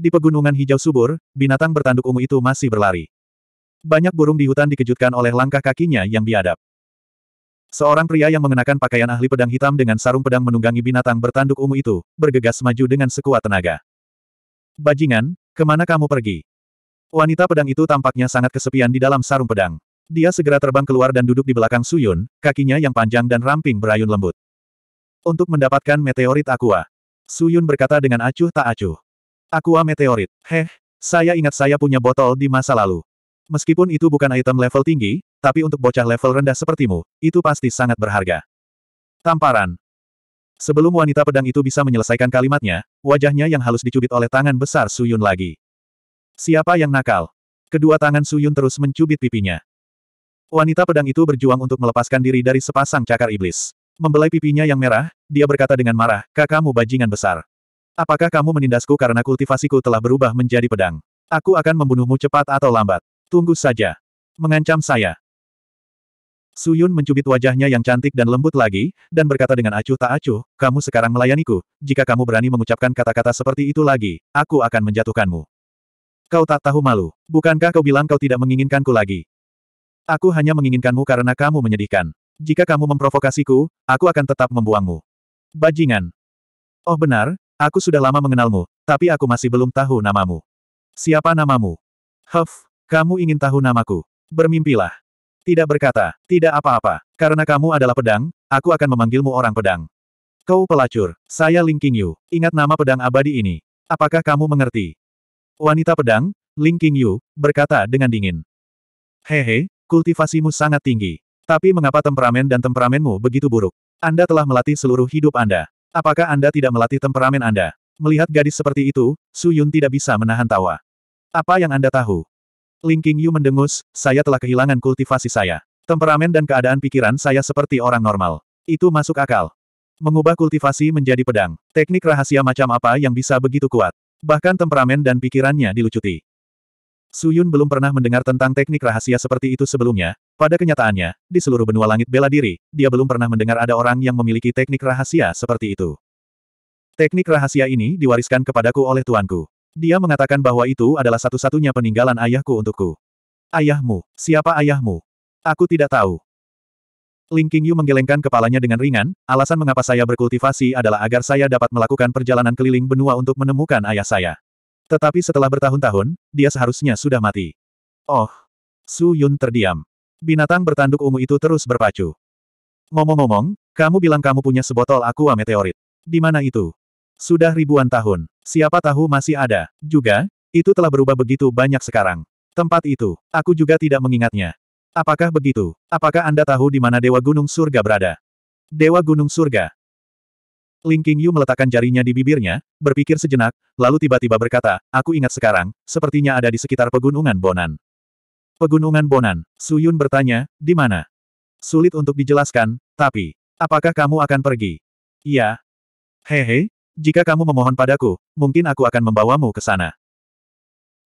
Di pegunungan hijau subur, binatang bertanduk ungu itu masih berlari. Banyak burung di hutan dikejutkan oleh langkah kakinya yang biadab. Seorang pria yang mengenakan pakaian ahli pedang hitam dengan sarung pedang menunggangi binatang bertanduk ungu itu, bergegas maju dengan sekuat tenaga. Bajingan, kemana kamu pergi? Wanita pedang itu tampaknya sangat kesepian di dalam sarung pedang. Dia segera terbang keluar dan duduk di belakang Suyun, kakinya yang panjang dan ramping berayun lembut. Untuk mendapatkan meteorit aqua. Suyun berkata dengan acuh tak acuh. Aqua Meteorit. Heh, saya ingat saya punya botol di masa lalu. Meskipun itu bukan item level tinggi, tapi untuk bocah level rendah sepertimu, itu pasti sangat berharga. Tamparan. Sebelum wanita pedang itu bisa menyelesaikan kalimatnya, wajahnya yang halus dicubit oleh tangan besar Suyun lagi. Siapa yang nakal? Kedua tangan Suyun terus mencubit pipinya. Wanita pedang itu berjuang untuk melepaskan diri dari sepasang cakar iblis. Membelai pipinya yang merah, dia berkata dengan marah, Kakakmu bajingan besar. Apakah kamu menindasku karena kultivasiku telah berubah menjadi pedang? Aku akan membunuhmu cepat atau lambat. Tunggu saja. Mengancam saya. Suyun mencubit wajahnya yang cantik dan lembut lagi, dan berkata dengan acuh tak acuh, kamu sekarang melayaniku, jika kamu berani mengucapkan kata-kata seperti itu lagi, aku akan menjatuhkanmu. Kau tak tahu malu. Bukankah kau bilang kau tidak menginginkanku lagi? Aku hanya menginginkanmu karena kamu menyedihkan. Jika kamu memprovokasiku, aku akan tetap membuangmu. Bajingan. Oh benar, Aku sudah lama mengenalmu, tapi aku masih belum tahu namamu. Siapa namamu? Huff, kamu ingin tahu namaku. Bermimpilah. Tidak berkata, tidak apa-apa. Karena kamu adalah pedang, aku akan memanggilmu orang pedang. Kau pelacur, saya Ling Qingyu. Ingat nama pedang abadi ini. Apakah kamu mengerti? Wanita pedang, Ling Qingyu, berkata dengan dingin. Hehe, kultivasimu sangat tinggi. Tapi mengapa temperamen dan temperamenmu begitu buruk? Anda telah melatih seluruh hidup Anda. Apakah Anda tidak melatih temperamen Anda? Melihat gadis seperti itu, Su Yun tidak bisa menahan tawa. Apa yang Anda tahu? Ling Qingyu Yu mendengus, saya telah kehilangan kultivasi saya. Temperamen dan keadaan pikiran saya seperti orang normal. Itu masuk akal. Mengubah kultivasi menjadi pedang. Teknik rahasia macam apa yang bisa begitu kuat? Bahkan temperamen dan pikirannya dilucuti. Suyun belum pernah mendengar tentang teknik rahasia seperti itu sebelumnya, pada kenyataannya, di seluruh benua langit bela diri, dia belum pernah mendengar ada orang yang memiliki teknik rahasia seperti itu. Teknik rahasia ini diwariskan kepadaku oleh tuanku. Dia mengatakan bahwa itu adalah satu-satunya peninggalan ayahku untukku. Ayahmu, siapa ayahmu? Aku tidak tahu. Ling Qingyu menggelengkan kepalanya dengan ringan, alasan mengapa saya berkultivasi adalah agar saya dapat melakukan perjalanan keliling benua untuk menemukan ayah saya. Tetapi setelah bertahun-tahun, dia seharusnya sudah mati. Oh! Su Yun terdiam. Binatang bertanduk ungu itu terus berpacu. Ngomong-ngomong, kamu bilang kamu punya sebotol aqua meteorit. Di mana itu? Sudah ribuan tahun. Siapa tahu masih ada. Juga, itu telah berubah begitu banyak sekarang. Tempat itu, aku juga tidak mengingatnya. Apakah begitu? Apakah Anda tahu di mana Dewa Gunung Surga berada? Dewa Gunung Surga, Ling Qingyu meletakkan jarinya di bibirnya, berpikir sejenak, lalu tiba-tiba berkata, aku ingat sekarang, sepertinya ada di sekitar pegunungan Bonan. Pegunungan Bonan, Suyun bertanya, di mana? Sulit untuk dijelaskan, tapi, apakah kamu akan pergi? Iya. Hehe, jika kamu memohon padaku, mungkin aku akan membawamu ke sana.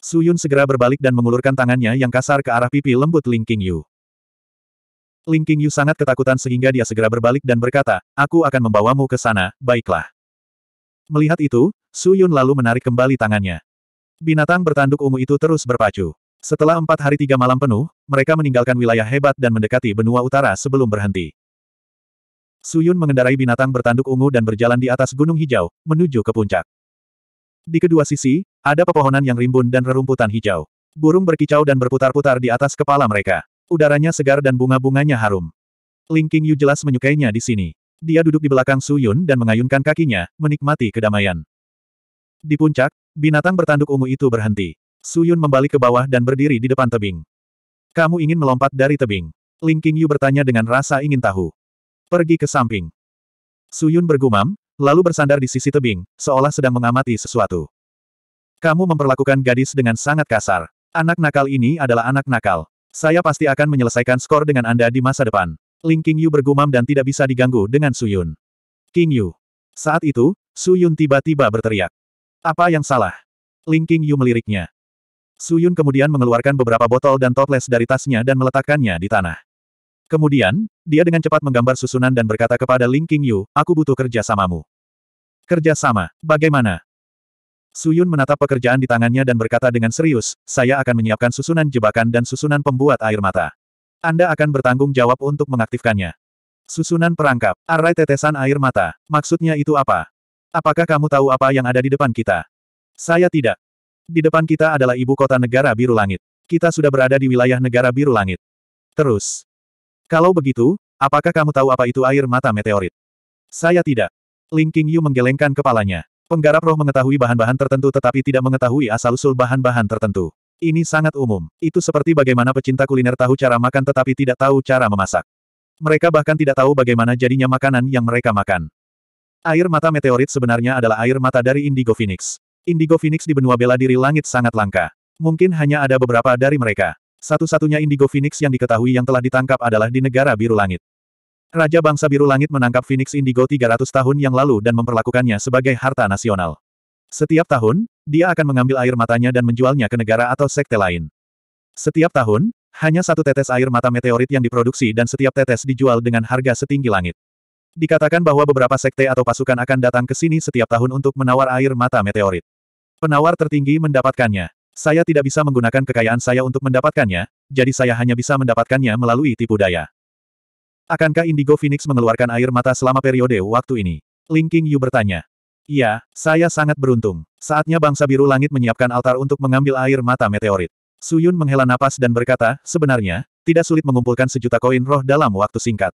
Suyun segera berbalik dan mengulurkan tangannya yang kasar ke arah pipi lembut Ling Qingyu. Ling Qingyu sangat ketakutan sehingga dia segera berbalik dan berkata, aku akan membawamu ke sana, baiklah. Melihat itu, Su Yun lalu menarik kembali tangannya. Binatang bertanduk ungu itu terus berpacu. Setelah empat hari tiga malam penuh, mereka meninggalkan wilayah hebat dan mendekati benua utara sebelum berhenti. Su Yun mengendarai binatang bertanduk ungu dan berjalan di atas gunung hijau, menuju ke puncak. Di kedua sisi, ada pepohonan yang rimbun dan rerumputan hijau. Burung berkicau dan berputar-putar di atas kepala mereka. Udaranya segar dan bunga-bunganya harum. Ling Qingyu jelas menyukainya di sini. Dia duduk di belakang Su Yun dan mengayunkan kakinya, menikmati kedamaian. Di puncak, binatang bertanduk ungu itu berhenti. Su Yun membalik ke bawah dan berdiri di depan tebing. Kamu ingin melompat dari tebing? Ling Qingyu bertanya dengan rasa ingin tahu. Pergi ke samping. Su Yun bergumam, lalu bersandar di sisi tebing, seolah sedang mengamati sesuatu. Kamu memperlakukan gadis dengan sangat kasar. Anak nakal ini adalah anak nakal. Saya pasti akan menyelesaikan skor dengan Anda di masa depan. Ling Qingyu bergumam dan tidak bisa diganggu dengan Su Yun. Qingyu. Saat itu, Su Yun tiba-tiba berteriak. Apa yang salah? Ling Qingyu meliriknya. Su Yun kemudian mengeluarkan beberapa botol dan toples dari tasnya dan meletakkannya di tanah. Kemudian, dia dengan cepat menggambar susunan dan berkata kepada Ling Qingyu, aku butuh kerjasamamu. Kerjasama, bagaimana? Suyun menatap pekerjaan di tangannya dan berkata dengan serius, saya akan menyiapkan susunan jebakan dan susunan pembuat air mata. Anda akan bertanggung jawab untuk mengaktifkannya. Susunan perangkap, arai tetesan air mata, maksudnya itu apa? Apakah kamu tahu apa yang ada di depan kita? Saya tidak. Di depan kita adalah ibu kota negara biru langit. Kita sudah berada di wilayah negara biru langit. Terus. Kalau begitu, apakah kamu tahu apa itu air mata meteorit? Saya tidak. Ling Qingyu menggelengkan kepalanya. Penggarap roh mengetahui bahan-bahan tertentu tetapi tidak mengetahui asal-usul bahan-bahan tertentu. Ini sangat umum. Itu seperti bagaimana pecinta kuliner tahu cara makan tetapi tidak tahu cara memasak. Mereka bahkan tidak tahu bagaimana jadinya makanan yang mereka makan. Air mata meteorit sebenarnya adalah air mata dari Indigo Phoenix. Indigo Phoenix di benua bela diri langit sangat langka. Mungkin hanya ada beberapa dari mereka. Satu-satunya Indigo Phoenix yang diketahui yang telah ditangkap adalah di negara biru langit. Raja Bangsa Biru Langit menangkap Phoenix Indigo 300 tahun yang lalu dan memperlakukannya sebagai harta nasional. Setiap tahun, dia akan mengambil air matanya dan menjualnya ke negara atau sekte lain. Setiap tahun, hanya satu tetes air mata meteorit yang diproduksi dan setiap tetes dijual dengan harga setinggi langit. Dikatakan bahwa beberapa sekte atau pasukan akan datang ke sini setiap tahun untuk menawar air mata meteorit. Penawar tertinggi mendapatkannya. Saya tidak bisa menggunakan kekayaan saya untuk mendapatkannya, jadi saya hanya bisa mendapatkannya melalui tipu daya. Akankah Indigo Phoenix mengeluarkan air mata selama periode waktu ini? Ling King Yu bertanya. Iya, saya sangat beruntung. Saatnya bangsa biru langit menyiapkan altar untuk mengambil air mata meteorit. Su Yun menghela napas dan berkata, sebenarnya, tidak sulit mengumpulkan sejuta koin roh dalam waktu singkat.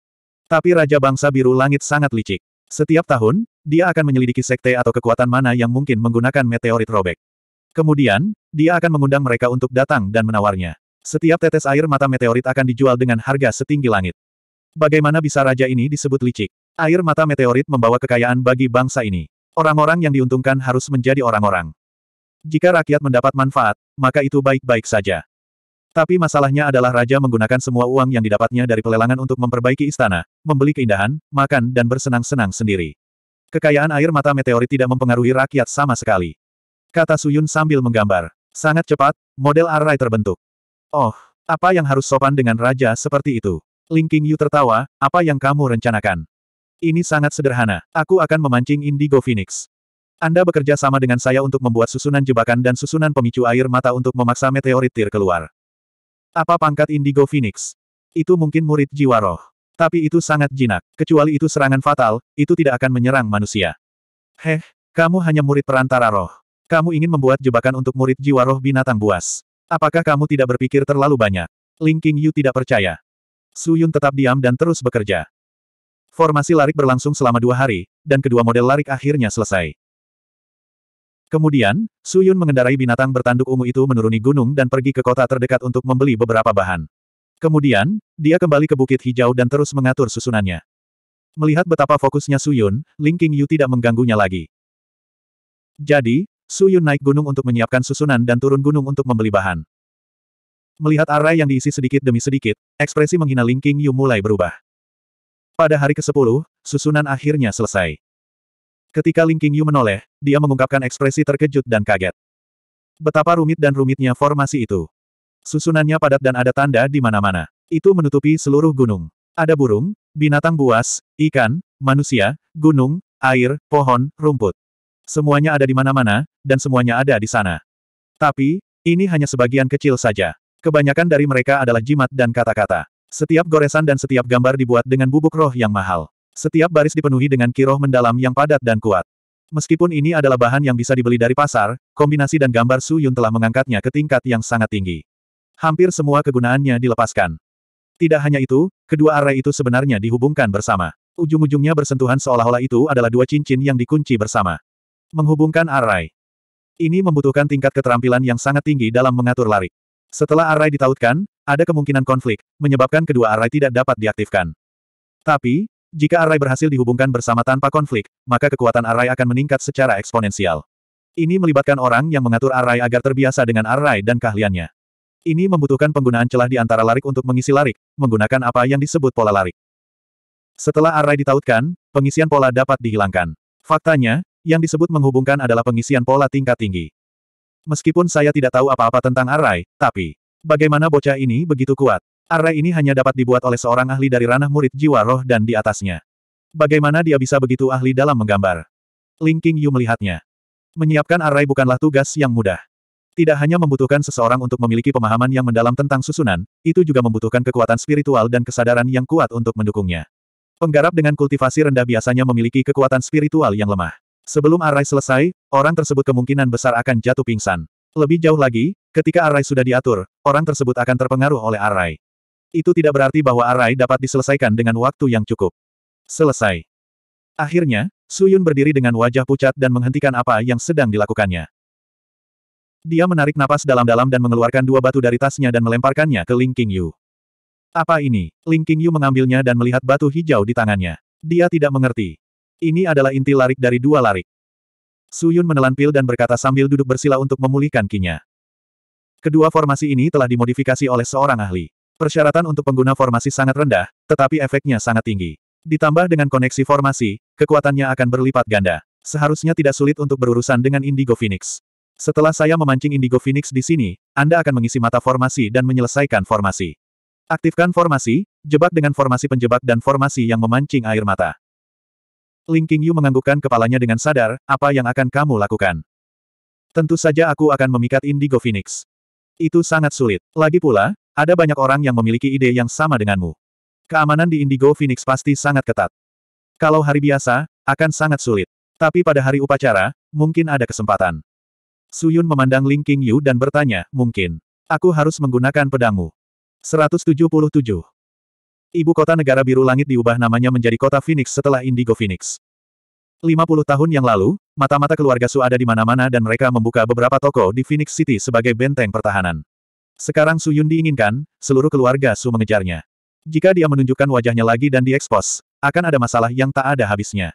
Tapi Raja Bangsa Biru Langit sangat licik. Setiap tahun, dia akan menyelidiki sekte atau kekuatan mana yang mungkin menggunakan meteorit robek. Kemudian, dia akan mengundang mereka untuk datang dan menawarnya. Setiap tetes air mata meteorit akan dijual dengan harga setinggi langit. Bagaimana bisa raja ini disebut licik? Air mata meteorit membawa kekayaan bagi bangsa ini. Orang-orang yang diuntungkan harus menjadi orang-orang. Jika rakyat mendapat manfaat, maka itu baik-baik saja. Tapi masalahnya adalah raja menggunakan semua uang yang didapatnya dari pelelangan untuk memperbaiki istana, membeli keindahan, makan dan bersenang-senang sendiri. Kekayaan air mata meteorit tidak mempengaruhi rakyat sama sekali. Kata Suyun sambil menggambar. Sangat cepat, model arai terbentuk. Oh, apa yang harus sopan dengan raja seperti itu? Ling Qingyu tertawa, apa yang kamu rencanakan? Ini sangat sederhana. Aku akan memancing Indigo Phoenix. Anda bekerja sama dengan saya untuk membuat susunan jebakan dan susunan pemicu air mata untuk memaksa meteorit tir keluar. Apa pangkat Indigo Phoenix? Itu mungkin murid jiwa roh. Tapi itu sangat jinak. Kecuali itu serangan fatal, itu tidak akan menyerang manusia. Heh, kamu hanya murid perantara roh. Kamu ingin membuat jebakan untuk murid jiwa roh binatang buas. Apakah kamu tidak berpikir terlalu banyak? Ling Qingyu tidak percaya. Su Yun tetap diam dan terus bekerja. Formasi larik berlangsung selama dua hari, dan kedua model larik akhirnya selesai. Kemudian, Su Yun mengendarai binatang bertanduk ungu itu menuruni gunung dan pergi ke kota terdekat untuk membeli beberapa bahan. Kemudian, dia kembali ke Bukit Hijau dan terus mengatur susunannya. Melihat betapa fokusnya Suyun, Ling King Yu tidak mengganggunya lagi. Jadi, Su Yun naik gunung untuk menyiapkan susunan dan turun gunung untuk membeli bahan. Melihat array yang diisi sedikit demi sedikit, ekspresi menghina Ling King Yu mulai berubah. Pada hari ke-10, susunan akhirnya selesai. Ketika Ling King Yu menoleh, dia mengungkapkan ekspresi terkejut dan kaget. Betapa rumit dan rumitnya formasi itu. Susunannya padat dan ada tanda di mana-mana. Itu menutupi seluruh gunung. Ada burung, binatang buas, ikan, manusia, gunung, air, pohon, rumput. Semuanya ada di mana-mana, dan semuanya ada di sana. Tapi, ini hanya sebagian kecil saja. Kebanyakan dari mereka adalah jimat dan kata-kata. Setiap goresan dan setiap gambar dibuat dengan bubuk roh yang mahal. Setiap baris dipenuhi dengan kiroh mendalam yang padat dan kuat. Meskipun ini adalah bahan yang bisa dibeli dari pasar, kombinasi dan gambar Su Yun telah mengangkatnya ke tingkat yang sangat tinggi. Hampir semua kegunaannya dilepaskan. Tidak hanya itu, kedua arai itu sebenarnya dihubungkan bersama. Ujung-ujungnya bersentuhan seolah-olah itu adalah dua cincin yang dikunci bersama. Menghubungkan arai. Ini membutuhkan tingkat keterampilan yang sangat tinggi dalam mengatur larik. Setelah array ditautkan, ada kemungkinan konflik, menyebabkan kedua array tidak dapat diaktifkan. Tapi, jika array berhasil dihubungkan bersama tanpa konflik, maka kekuatan array akan meningkat secara eksponensial. Ini melibatkan orang yang mengatur array agar terbiasa dengan array dan keahliannya. Ini membutuhkan penggunaan celah di antara larik untuk mengisi larik, menggunakan apa yang disebut pola larik. Setelah array ditautkan, pengisian pola dapat dihilangkan. Faktanya, yang disebut menghubungkan adalah pengisian pola tingkat tinggi. Meskipun saya tidak tahu apa-apa tentang Arai, tapi bagaimana bocah ini begitu kuat? Arai ini hanya dapat dibuat oleh seorang ahli dari ranah murid jiwa roh dan di atasnya. Bagaimana dia bisa begitu ahli dalam menggambar? Ling King Yu melihatnya. Menyiapkan arai bukanlah tugas yang mudah. Tidak hanya membutuhkan seseorang untuk memiliki pemahaman yang mendalam tentang susunan, itu juga membutuhkan kekuatan spiritual dan kesadaran yang kuat untuk mendukungnya. Penggarap dengan kultivasi rendah biasanya memiliki kekuatan spiritual yang lemah. Sebelum Arai selesai, orang tersebut kemungkinan besar akan jatuh pingsan. Lebih jauh lagi, ketika Arai sudah diatur, orang tersebut akan terpengaruh oleh Arai. Itu tidak berarti bahwa Arai dapat diselesaikan dengan waktu yang cukup. Selesai. Akhirnya, Suyun berdiri dengan wajah pucat dan menghentikan apa yang sedang dilakukannya. Dia menarik napas dalam-dalam dan mengeluarkan dua batu dari tasnya dan melemparkannya ke Ling Qingyu. Apa ini? Ling Qingyu mengambilnya dan melihat batu hijau di tangannya. Dia tidak mengerti. Ini adalah inti larik dari dua larik. Suyun menelan pil dan berkata sambil duduk bersila untuk memulihkan kinya. Kedua formasi ini telah dimodifikasi oleh seorang ahli. Persyaratan untuk pengguna formasi sangat rendah, tetapi efeknya sangat tinggi. Ditambah dengan koneksi formasi, kekuatannya akan berlipat ganda. Seharusnya tidak sulit untuk berurusan dengan Indigo Phoenix. Setelah saya memancing Indigo Phoenix di sini, Anda akan mengisi mata formasi dan menyelesaikan formasi. Aktifkan formasi, jebak dengan formasi penjebak dan formasi yang memancing air mata. Ling Qingyu menganggukkan kepalanya dengan sadar, apa yang akan kamu lakukan? Tentu saja aku akan memikat Indigo Phoenix. Itu sangat sulit. Lagi pula, ada banyak orang yang memiliki ide yang sama denganmu. Keamanan di Indigo Phoenix pasti sangat ketat. Kalau hari biasa, akan sangat sulit. Tapi pada hari upacara, mungkin ada kesempatan. Suyun memandang Ling Qingyu dan bertanya, mungkin. Aku harus menggunakan pedangmu. 177. Ibu kota negara biru langit diubah namanya menjadi kota Phoenix setelah Indigo Phoenix. 50 tahun yang lalu, mata-mata keluarga Su ada di mana-mana dan mereka membuka beberapa toko di Phoenix City sebagai benteng pertahanan. Sekarang Su Yun diinginkan, seluruh keluarga Su mengejarnya. Jika dia menunjukkan wajahnya lagi dan diekspos, akan ada masalah yang tak ada habisnya.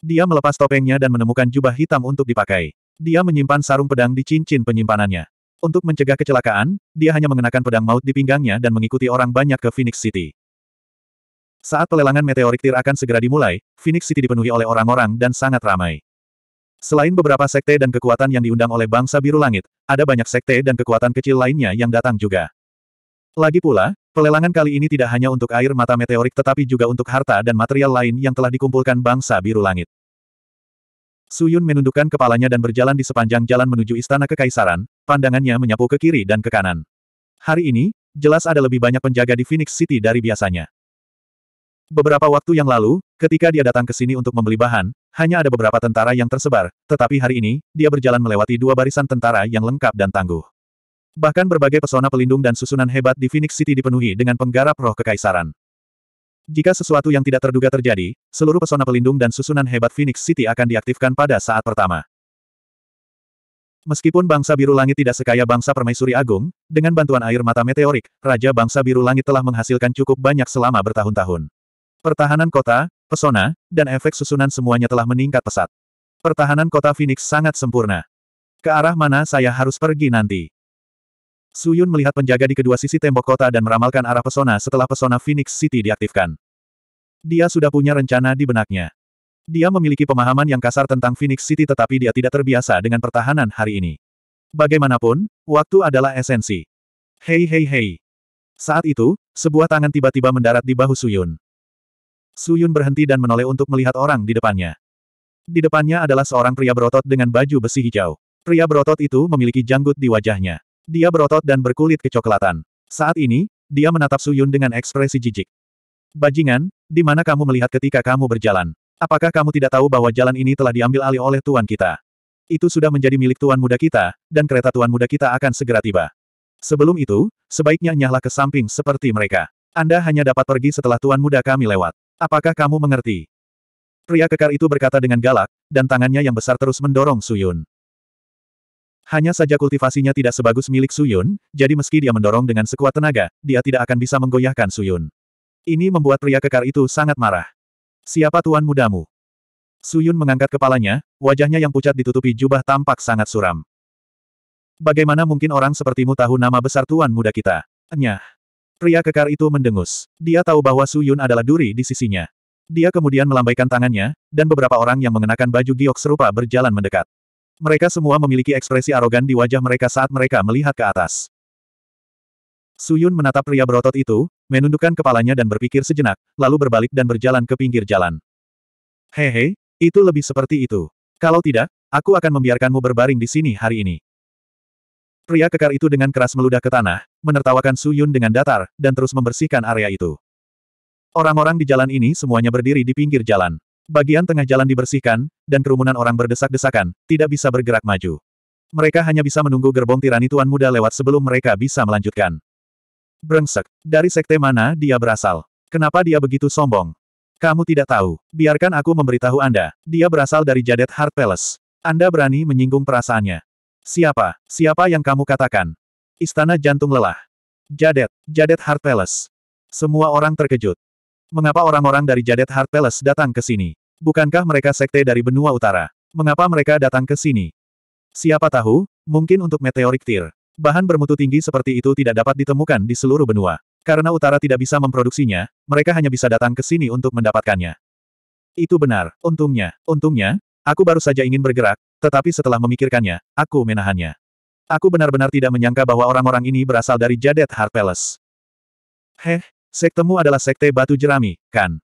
Dia melepas topengnya dan menemukan jubah hitam untuk dipakai. Dia menyimpan sarung pedang di cincin penyimpanannya. Untuk mencegah kecelakaan, dia hanya mengenakan pedang maut di pinggangnya dan mengikuti orang banyak ke Phoenix City. Saat pelelangan meteorik tir akan segera dimulai, Phoenix City dipenuhi oleh orang-orang dan sangat ramai. Selain beberapa sekte dan kekuatan yang diundang oleh bangsa biru langit, ada banyak sekte dan kekuatan kecil lainnya yang datang juga. Lagi pula, pelelangan kali ini tidak hanya untuk air mata meteorik tetapi juga untuk harta dan material lain yang telah dikumpulkan bangsa biru langit. Suyun menundukkan kepalanya dan berjalan di sepanjang jalan menuju istana kekaisaran, pandangannya menyapu ke kiri dan ke kanan. Hari ini, jelas ada lebih banyak penjaga di Phoenix City dari biasanya. Beberapa waktu yang lalu, ketika dia datang ke sini untuk membeli bahan, hanya ada beberapa tentara yang tersebar, tetapi hari ini, dia berjalan melewati dua barisan tentara yang lengkap dan tangguh. Bahkan berbagai pesona pelindung dan susunan hebat di Phoenix City dipenuhi dengan penggarap roh kekaisaran. Jika sesuatu yang tidak terduga terjadi, seluruh pesona pelindung dan susunan hebat Phoenix City akan diaktifkan pada saat pertama. Meskipun bangsa biru langit tidak sekaya bangsa permaisuri agung, dengan bantuan air mata meteorik, Raja bangsa biru langit telah menghasilkan cukup banyak selama bertahun-tahun. Pertahanan kota, pesona, dan efek susunan semuanya telah meningkat pesat. Pertahanan kota Phoenix sangat sempurna. Ke arah mana saya harus pergi nanti? Suyun melihat penjaga di kedua sisi tembok kota dan meramalkan arah pesona setelah pesona Phoenix City diaktifkan. Dia sudah punya rencana di benaknya. Dia memiliki pemahaman yang kasar tentang Phoenix City tetapi dia tidak terbiasa dengan pertahanan hari ini. Bagaimanapun, waktu adalah esensi. Hei hei hei. Saat itu, sebuah tangan tiba-tiba mendarat di bahu Suyun. Suyun berhenti dan menoleh untuk melihat orang di depannya. Di depannya adalah seorang pria berotot dengan baju besi hijau. Pria berotot itu memiliki janggut di wajahnya. Dia berotot dan berkulit kecoklatan. Saat ini, dia menatap Suyun dengan ekspresi jijik. Bajingan, di mana kamu melihat ketika kamu berjalan? Apakah kamu tidak tahu bahwa jalan ini telah diambil alih oleh tuan kita? Itu sudah menjadi milik tuan muda kita, dan kereta tuan muda kita akan segera tiba. Sebelum itu, sebaiknya nyahlah ke samping seperti mereka. Anda hanya dapat pergi setelah tuan muda kami lewat. Apakah kamu mengerti? Pria kekar itu berkata dengan galak, dan tangannya yang besar terus mendorong Suyun. Hanya saja kultivasinya tidak sebagus milik Suyun, jadi meski dia mendorong dengan sekuat tenaga, dia tidak akan bisa menggoyahkan Suyun. Ini membuat pria kekar itu sangat marah. Siapa tuan mudamu? Suyun mengangkat kepalanya, wajahnya yang pucat ditutupi jubah tampak sangat suram. Bagaimana mungkin orang sepertimu tahu nama besar tuan muda kita? Enyah. Pria kekar itu mendengus. Dia tahu bahwa Su Yun adalah duri di sisinya. Dia kemudian melambaikan tangannya, dan beberapa orang yang mengenakan baju giok serupa berjalan mendekat. Mereka semua memiliki ekspresi arogan di wajah mereka saat mereka melihat ke atas. Su Yun menatap pria berotot itu, menundukkan kepalanya dan berpikir sejenak, lalu berbalik dan berjalan ke pinggir jalan. Hehe, itu lebih seperti itu. Kalau tidak, aku akan membiarkanmu berbaring di sini hari ini. Pria kekar itu dengan keras meludah ke tanah, menertawakan Su Yun dengan datar, dan terus membersihkan area itu. Orang-orang di jalan ini semuanya berdiri di pinggir jalan. Bagian tengah jalan dibersihkan, dan kerumunan orang berdesak-desakan, tidak bisa bergerak maju. Mereka hanya bisa menunggu gerbong tirani Tuan Muda lewat sebelum mereka bisa melanjutkan. Brengsek, dari sekte mana dia berasal? Kenapa dia begitu sombong? Kamu tidak tahu, biarkan aku memberitahu Anda, dia berasal dari Jadet Heart Palace. Anda berani menyinggung perasaannya. Siapa? Siapa yang kamu katakan? Istana jantung lelah. Jadet, Jadet Heart Palace. Semua orang terkejut. Mengapa orang-orang dari Jadet Heart Palace datang ke sini? Bukankah mereka sekte dari benua utara? Mengapa mereka datang ke sini? Siapa tahu, mungkin untuk meteorik tir. Bahan bermutu tinggi seperti itu tidak dapat ditemukan di seluruh benua. Karena utara tidak bisa memproduksinya, mereka hanya bisa datang ke sini untuk mendapatkannya. Itu benar, untungnya, untungnya, aku baru saja ingin bergerak, tetapi setelah memikirkannya, aku menahannya. Aku benar-benar tidak menyangka bahwa orang-orang ini berasal dari Jadet Heart Palace. Heh, sektemu adalah sekte batu jerami, kan?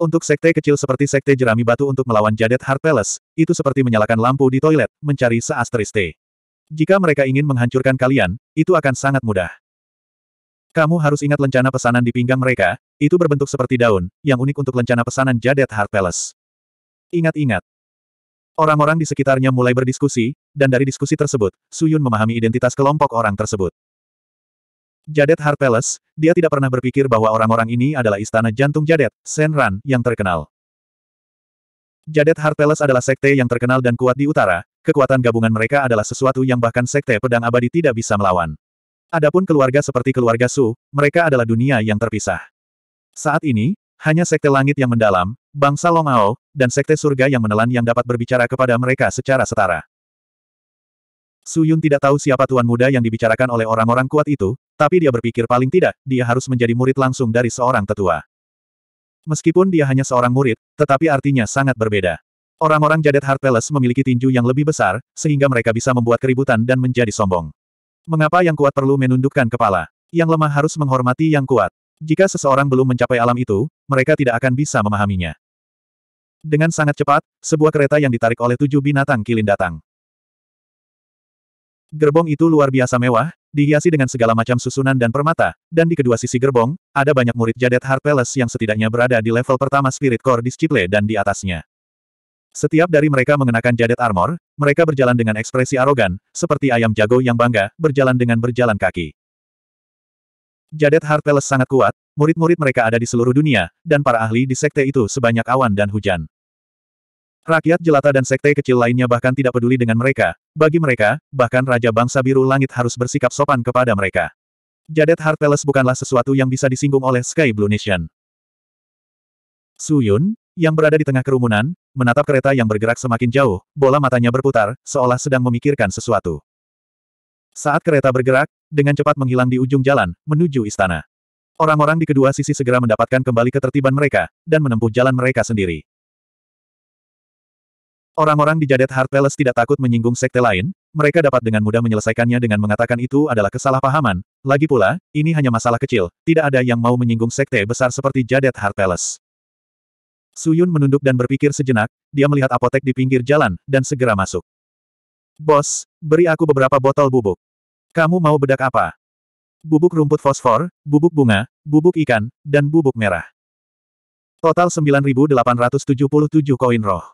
Untuk sekte kecil seperti sekte jerami batu untuk melawan Jadet Heart Palace, itu seperti menyalakan lampu di toilet, mencari seastriste. Jika mereka ingin menghancurkan kalian, itu akan sangat mudah. Kamu harus ingat lencana pesanan di pinggang mereka, itu berbentuk seperti daun, yang unik untuk lencana pesanan Jadet Heart Palace. Ingat-ingat, Orang-orang di sekitarnya mulai berdiskusi, dan dari diskusi tersebut, Suyun memahami identitas kelompok orang tersebut. Jadet Heart Palace, dia tidak pernah berpikir bahwa orang-orang ini adalah istana jantung Jadet, Senran, yang terkenal. Jadet Heart Palace adalah sekte yang terkenal dan kuat di utara, kekuatan gabungan mereka adalah sesuatu yang bahkan sekte pedang abadi tidak bisa melawan. Adapun keluarga seperti keluarga Su, mereka adalah dunia yang terpisah. Saat ini, hanya sekte langit yang mendalam, bangsa Longao, dan sekte surga yang menelan yang dapat berbicara kepada mereka secara setara. Su Yun tidak tahu siapa tuan muda yang dibicarakan oleh orang-orang kuat itu, tapi dia berpikir paling tidak, dia harus menjadi murid langsung dari seorang tetua. Meskipun dia hanya seorang murid, tetapi artinya sangat berbeda. Orang-orang Jadet Heart Palace memiliki tinju yang lebih besar, sehingga mereka bisa membuat keributan dan menjadi sombong. Mengapa yang kuat perlu menundukkan kepala? Yang lemah harus menghormati yang kuat. Jika seseorang belum mencapai alam itu, mereka tidak akan bisa memahaminya. Dengan sangat cepat, sebuah kereta yang ditarik oleh tujuh binatang kilin datang. Gerbong itu luar biasa mewah, dihiasi dengan segala macam susunan dan permata, dan di kedua sisi gerbong, ada banyak murid Jadet Heart yang setidaknya berada di level pertama Spirit Core Disciple dan di atasnya. Setiap dari mereka mengenakan jadet armor, mereka berjalan dengan ekspresi arogan, seperti ayam jago yang bangga, berjalan dengan berjalan kaki. Jadet Heart Palace sangat kuat, murid-murid mereka ada di seluruh dunia, dan para ahli di sekte itu sebanyak awan dan hujan. Rakyat jelata dan sekte kecil lainnya bahkan tidak peduli dengan mereka. Bagi mereka, bahkan Raja Bangsa Biru Langit harus bersikap sopan kepada mereka. Jadet Heart Palace bukanlah sesuatu yang bisa disinggung oleh Sky Blue Nation. Suyun, yang berada di tengah kerumunan, menatap kereta yang bergerak semakin jauh, bola matanya berputar, seolah sedang memikirkan sesuatu. Saat kereta bergerak, dengan cepat menghilang di ujung jalan, menuju istana. Orang-orang di kedua sisi segera mendapatkan kembali ketertiban mereka, dan menempuh jalan mereka sendiri. Orang-orang di Jadet Heart Palace tidak takut menyinggung sekte lain, mereka dapat dengan mudah menyelesaikannya dengan mengatakan itu adalah kesalahpahaman, lagi pula, ini hanya masalah kecil, tidak ada yang mau menyinggung sekte besar seperti Jadet Heart Palace. Suyun menunduk dan berpikir sejenak, dia melihat apotek di pinggir jalan, dan segera masuk. Bos, beri aku beberapa botol bubuk. Kamu mau bedak apa? Bubuk rumput fosfor, bubuk bunga, bubuk ikan, dan bubuk merah. Total 9.877 koin roh.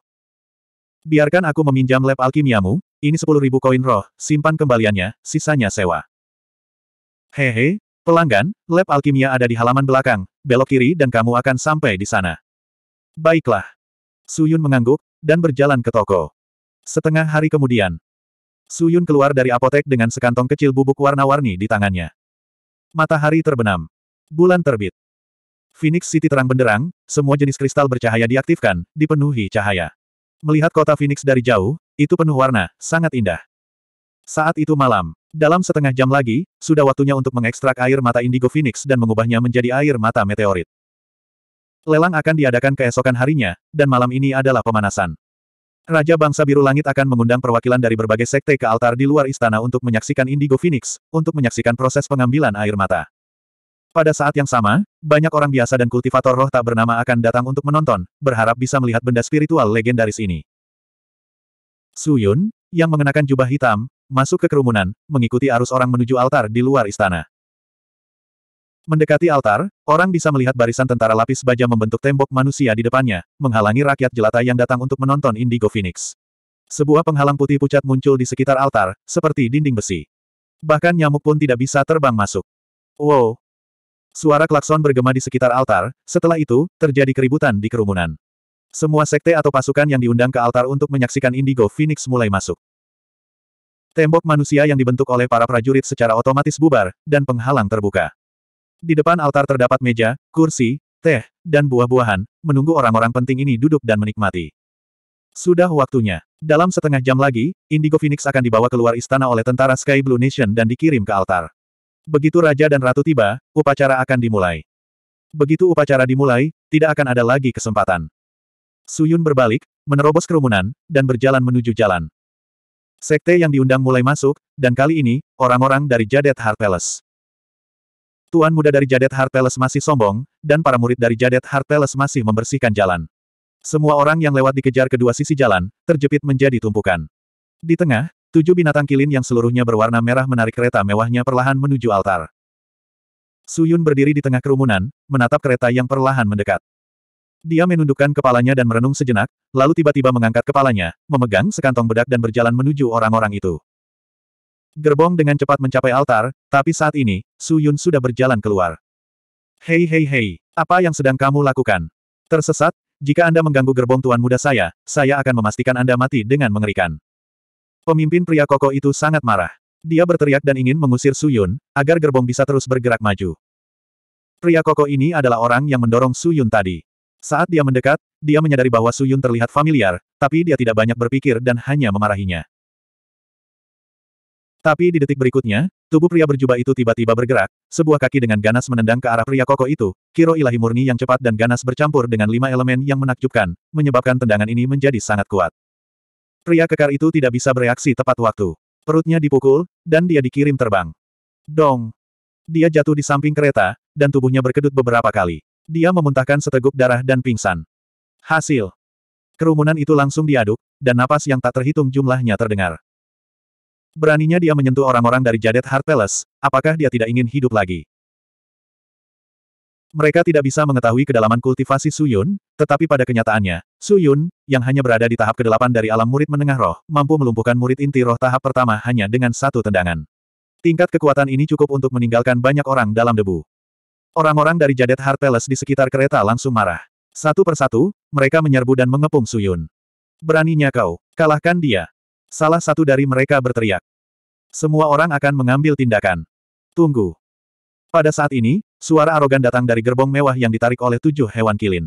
Biarkan aku meminjam lab alkimiamu, ini 10.000 koin roh, simpan kembaliannya, sisanya sewa. Hehe, pelanggan, lab alkimia ada di halaman belakang, belok kiri dan kamu akan sampai di sana. Baiklah. Suyun mengangguk, dan berjalan ke toko. Setengah hari kemudian, Su Yun keluar dari apotek dengan sekantong kecil bubuk warna-warni di tangannya. Matahari terbenam. Bulan terbit. Phoenix City terang benderang, semua jenis kristal bercahaya diaktifkan, dipenuhi cahaya. Melihat kota Phoenix dari jauh, itu penuh warna, sangat indah. Saat itu malam. Dalam setengah jam lagi, sudah waktunya untuk mengekstrak air mata indigo Phoenix dan mengubahnya menjadi air mata meteorit. Lelang akan diadakan keesokan harinya, dan malam ini adalah pemanasan. Raja Bangsa Biru Langit akan mengundang perwakilan dari berbagai sekte ke altar di luar istana untuk menyaksikan Indigo Phoenix, untuk menyaksikan proses pengambilan air mata. Pada saat yang sama, banyak orang biasa dan kultivator roh tak bernama akan datang untuk menonton, berharap bisa melihat benda spiritual legendaris ini. Suyun, yang mengenakan jubah hitam, masuk ke kerumunan, mengikuti arus orang menuju altar di luar istana. Mendekati altar, orang bisa melihat barisan tentara lapis baja membentuk tembok manusia di depannya, menghalangi rakyat jelata yang datang untuk menonton Indigo Phoenix. Sebuah penghalang putih pucat muncul di sekitar altar, seperti dinding besi. Bahkan nyamuk pun tidak bisa terbang masuk. Wow! Suara klakson bergema di sekitar altar, setelah itu, terjadi keributan di kerumunan. Semua sekte atau pasukan yang diundang ke altar untuk menyaksikan Indigo Phoenix mulai masuk. Tembok manusia yang dibentuk oleh para prajurit secara otomatis bubar, dan penghalang terbuka. Di depan altar terdapat meja, kursi, teh, dan buah-buahan, menunggu orang-orang penting ini duduk dan menikmati. Sudah waktunya. Dalam setengah jam lagi, Indigo Phoenix akan dibawa keluar istana oleh tentara Sky Blue Nation dan dikirim ke altar. Begitu raja dan ratu tiba, upacara akan dimulai. Begitu upacara dimulai, tidak akan ada lagi kesempatan. Suyun berbalik, menerobos kerumunan, dan berjalan menuju jalan. Sekte yang diundang mulai masuk, dan kali ini, orang-orang dari Jadet Heart Palace. Tuan muda dari Jadet Heart Palace masih sombong, dan para murid dari Jadet Heart Palace masih membersihkan jalan. Semua orang yang lewat dikejar kedua sisi jalan, terjepit menjadi tumpukan. Di tengah, tujuh binatang kilin yang seluruhnya berwarna merah menarik kereta mewahnya perlahan menuju altar. Suyun berdiri di tengah kerumunan, menatap kereta yang perlahan mendekat. Dia menundukkan kepalanya dan merenung sejenak, lalu tiba-tiba mengangkat kepalanya, memegang sekantong bedak dan berjalan menuju orang-orang itu. Gerbong dengan cepat mencapai altar, tapi saat ini, Su Yun sudah berjalan keluar. Hei hei hei, apa yang sedang kamu lakukan? Tersesat, jika Anda mengganggu gerbong tuan muda saya, saya akan memastikan Anda mati dengan mengerikan. Pemimpin pria koko itu sangat marah. Dia berteriak dan ingin mengusir Su Yun, agar gerbong bisa terus bergerak maju. Pria koko ini adalah orang yang mendorong Su Yun tadi. Saat dia mendekat, dia menyadari bahwa Su Yun terlihat familiar, tapi dia tidak banyak berpikir dan hanya memarahinya. Tapi di detik berikutnya, tubuh pria berjubah itu tiba-tiba bergerak, sebuah kaki dengan ganas menendang ke arah pria koko itu, kiro ilahi murni yang cepat dan ganas bercampur dengan lima elemen yang menakjubkan, menyebabkan tendangan ini menjadi sangat kuat. Pria kekar itu tidak bisa bereaksi tepat waktu. Perutnya dipukul, dan dia dikirim terbang. Dong! Dia jatuh di samping kereta, dan tubuhnya berkedut beberapa kali. Dia memuntahkan seteguk darah dan pingsan. Hasil. Kerumunan itu langsung diaduk, dan napas yang tak terhitung jumlahnya terdengar. Beraninya dia menyentuh orang-orang dari Jadet Heart Palace, apakah dia tidak ingin hidup lagi? Mereka tidak bisa mengetahui kedalaman kultivasi Suyun, tetapi pada kenyataannya, Suyun, yang hanya berada di tahap kedelapan dari alam murid menengah roh, mampu melumpuhkan murid inti roh tahap pertama hanya dengan satu tendangan. Tingkat kekuatan ini cukup untuk meninggalkan banyak orang dalam debu. Orang-orang dari Jadet Heart Palace di sekitar kereta langsung marah. Satu persatu, mereka menyerbu dan mengepung Suyun. Beraninya kau, kalahkan dia. Salah satu dari mereka berteriak. Semua orang akan mengambil tindakan. Tunggu. Pada saat ini, suara arogan datang dari gerbong mewah yang ditarik oleh tujuh hewan kilin.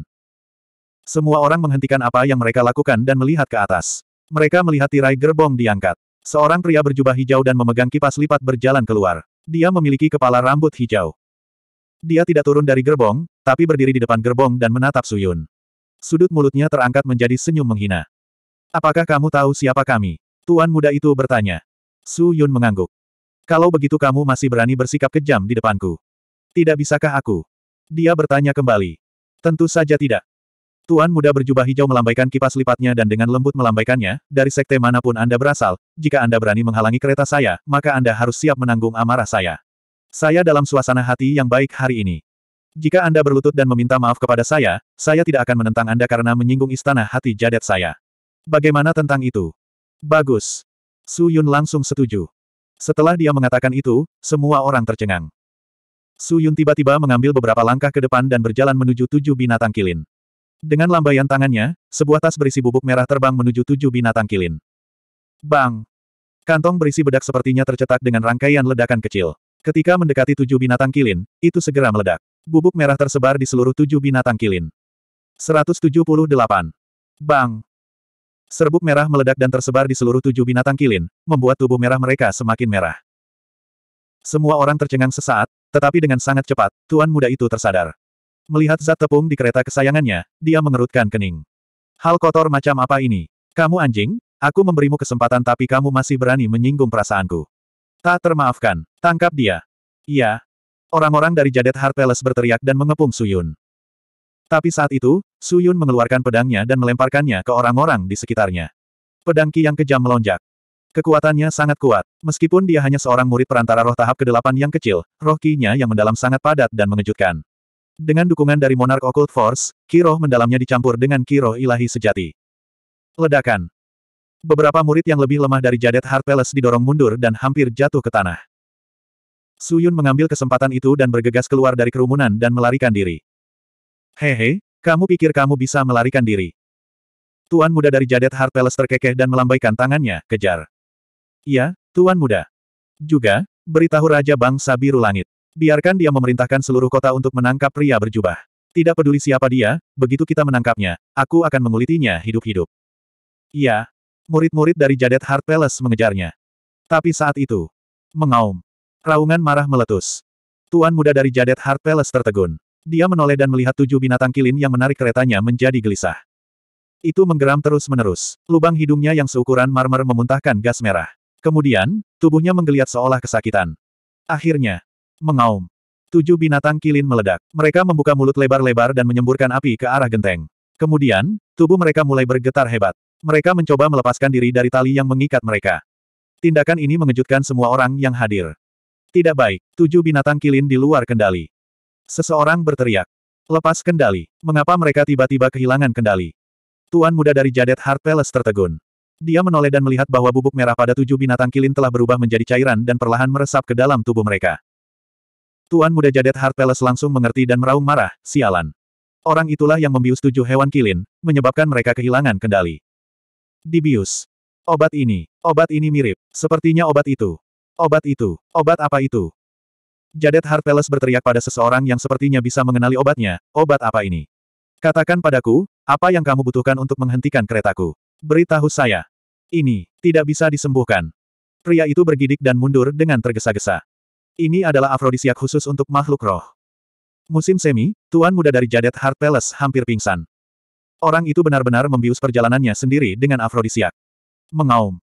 Semua orang menghentikan apa yang mereka lakukan dan melihat ke atas. Mereka melihat tirai gerbong diangkat. Seorang pria berjubah hijau dan memegang kipas lipat berjalan keluar. Dia memiliki kepala rambut hijau. Dia tidak turun dari gerbong, tapi berdiri di depan gerbong dan menatap Suyun. Sudut mulutnya terangkat menjadi senyum menghina. Apakah kamu tahu siapa kami? Tuan muda itu bertanya. Su Yun mengangguk. Kalau begitu kamu masih berani bersikap kejam di depanku. Tidak bisakah aku? Dia bertanya kembali. Tentu saja tidak. Tuan muda berjubah hijau melambaikan kipas lipatnya dan dengan lembut melambaikannya, dari sekte manapun Anda berasal, jika Anda berani menghalangi kereta saya, maka Anda harus siap menanggung amarah saya. Saya dalam suasana hati yang baik hari ini. Jika Anda berlutut dan meminta maaf kepada saya, saya tidak akan menentang Anda karena menyinggung istana hati jadet saya. Bagaimana tentang itu? Bagus. Su Yun langsung setuju. Setelah dia mengatakan itu, semua orang tercengang. Su Yun tiba-tiba mengambil beberapa langkah ke depan dan berjalan menuju tujuh binatang kilin. Dengan lambaian tangannya, sebuah tas berisi bubuk merah terbang menuju tujuh binatang kilin. Bang! Kantong berisi bedak sepertinya tercetak dengan rangkaian ledakan kecil. Ketika mendekati tujuh binatang kilin, itu segera meledak. Bubuk merah tersebar di seluruh tujuh binatang kilin. 178. Bang! Serbuk merah meledak dan tersebar di seluruh tujuh binatang kilin, membuat tubuh merah mereka semakin merah. Semua orang tercengang sesaat, tetapi dengan sangat cepat, tuan muda itu tersadar. Melihat zat tepung di kereta kesayangannya, dia mengerutkan kening. Hal kotor macam apa ini? Kamu anjing? Aku memberimu kesempatan tapi kamu masih berani menyinggung perasaanku. Tak termaafkan, tangkap dia. Iya. Orang-orang dari Jadet Harpeles berteriak dan mengepung Suyun. Tapi saat itu, Su Yun mengeluarkan pedangnya dan melemparkannya ke orang-orang di sekitarnya. Pedang Ki yang kejam melonjak. Kekuatannya sangat kuat. Meskipun dia hanya seorang murid perantara roh tahap ke-8 yang kecil, roh ki nya yang mendalam sangat padat dan mengejutkan. Dengan dukungan dari Monarch Occult Force, Qi roh mendalamnya dicampur dengan Qi roh ilahi sejati. Ledakan. Beberapa murid yang lebih lemah dari Jadet Heart Palace didorong mundur dan hampir jatuh ke tanah. Suyun mengambil kesempatan itu dan bergegas keluar dari kerumunan dan melarikan diri. Hehe, kamu pikir kamu bisa melarikan diri? Tuan muda dari Jadet Heart Palace terkekeh dan melambaikan tangannya, kejar. Iya, Tuan muda. Juga, beritahu Raja Bangsa Biru Langit. Biarkan dia memerintahkan seluruh kota untuk menangkap pria berjubah. Tidak peduli siapa dia, begitu kita menangkapnya, aku akan mengulitinya hidup-hidup. Iya. Murid-murid dari Jadet Heart Palace mengejarnya. Tapi saat itu, mengaum. Raungan marah meletus. Tuan muda dari Jadet Heart Palace tertegun. Dia menoleh dan melihat tujuh binatang kilin yang menarik keretanya menjadi gelisah. Itu menggeram terus-menerus. Lubang hidungnya yang seukuran marmer memuntahkan gas merah. Kemudian, tubuhnya menggeliat seolah kesakitan. Akhirnya, mengaum. Tujuh binatang kilin meledak. Mereka membuka mulut lebar-lebar dan menyemburkan api ke arah genteng. Kemudian, tubuh mereka mulai bergetar hebat. Mereka mencoba melepaskan diri dari tali yang mengikat mereka. Tindakan ini mengejutkan semua orang yang hadir. Tidak baik, tujuh binatang kilin di luar kendali. Seseorang berteriak. Lepas kendali. Mengapa mereka tiba-tiba kehilangan kendali? Tuan muda dari Jadet Heart Palace tertegun. Dia menoleh dan melihat bahwa bubuk merah pada tujuh binatang kilin telah berubah menjadi cairan dan perlahan meresap ke dalam tubuh mereka. Tuan muda Jadet Heart Palace langsung mengerti dan meraung marah, sialan. Orang itulah yang membius tujuh hewan kilin, menyebabkan mereka kehilangan kendali. Dibius. Obat ini, obat ini mirip, sepertinya obat itu. Obat itu, obat apa itu? Jadet Harpeles berteriak pada seseorang yang sepertinya bisa mengenali obatnya, obat apa ini? Katakan padaku, apa yang kamu butuhkan untuk menghentikan keretaku? Beritahu saya. Ini, tidak bisa disembuhkan. Pria itu bergidik dan mundur dengan tergesa-gesa. Ini adalah afrodisiak khusus untuk makhluk roh. Musim semi, tuan muda dari Jadet Heart Palace hampir pingsan. Orang itu benar-benar membius perjalanannya sendiri dengan afrodisiak. Mengaum.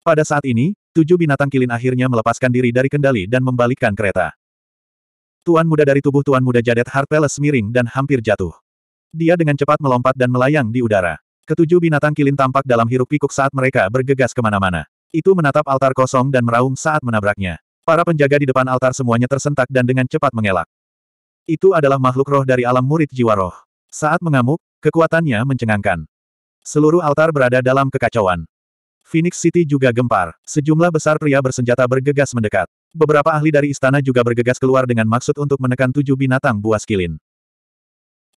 Pada saat ini, Tujuh binatang kilin akhirnya melepaskan diri dari kendali dan membalikkan kereta. Tuan muda dari tubuh tuan muda Jadet Heart miring dan hampir jatuh. Dia dengan cepat melompat dan melayang di udara. Ketujuh binatang kilin tampak dalam hiruk-pikuk saat mereka bergegas kemana-mana. Itu menatap altar kosong dan meraung saat menabraknya. Para penjaga di depan altar semuanya tersentak dan dengan cepat mengelak. Itu adalah makhluk roh dari alam murid jiwa roh. Saat mengamuk, kekuatannya mencengangkan. Seluruh altar berada dalam kekacauan. Phoenix City juga gempar. Sejumlah besar pria bersenjata bergegas mendekat. Beberapa ahli dari istana juga bergegas keluar dengan maksud untuk menekan tujuh binatang buas kilin.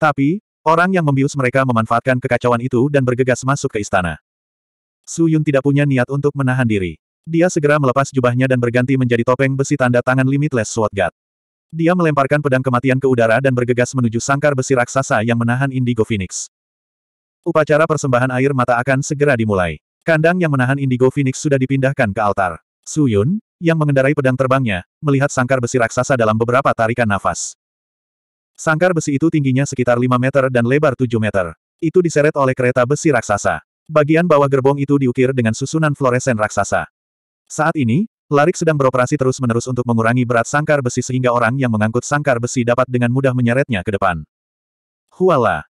Tapi, orang yang membius mereka memanfaatkan kekacauan itu dan bergegas masuk ke istana. Su Yun tidak punya niat untuk menahan diri. Dia segera melepas jubahnya dan berganti menjadi topeng besi tanda tangan Limitless Sword God. Dia melemparkan pedang kematian ke udara dan bergegas menuju sangkar besi raksasa yang menahan Indigo Phoenix. Upacara persembahan air mata akan segera dimulai. Kandang yang menahan Indigo Phoenix sudah dipindahkan ke altar. Su Yun, yang mengendarai pedang terbangnya, melihat sangkar besi raksasa dalam beberapa tarikan nafas. Sangkar besi itu tingginya sekitar 5 meter dan lebar 7 meter. Itu diseret oleh kereta besi raksasa. Bagian bawah gerbong itu diukir dengan susunan floresen raksasa. Saat ini, Larik sedang beroperasi terus-menerus untuk mengurangi berat sangkar besi sehingga orang yang mengangkut sangkar besi dapat dengan mudah menyeretnya ke depan. Huala.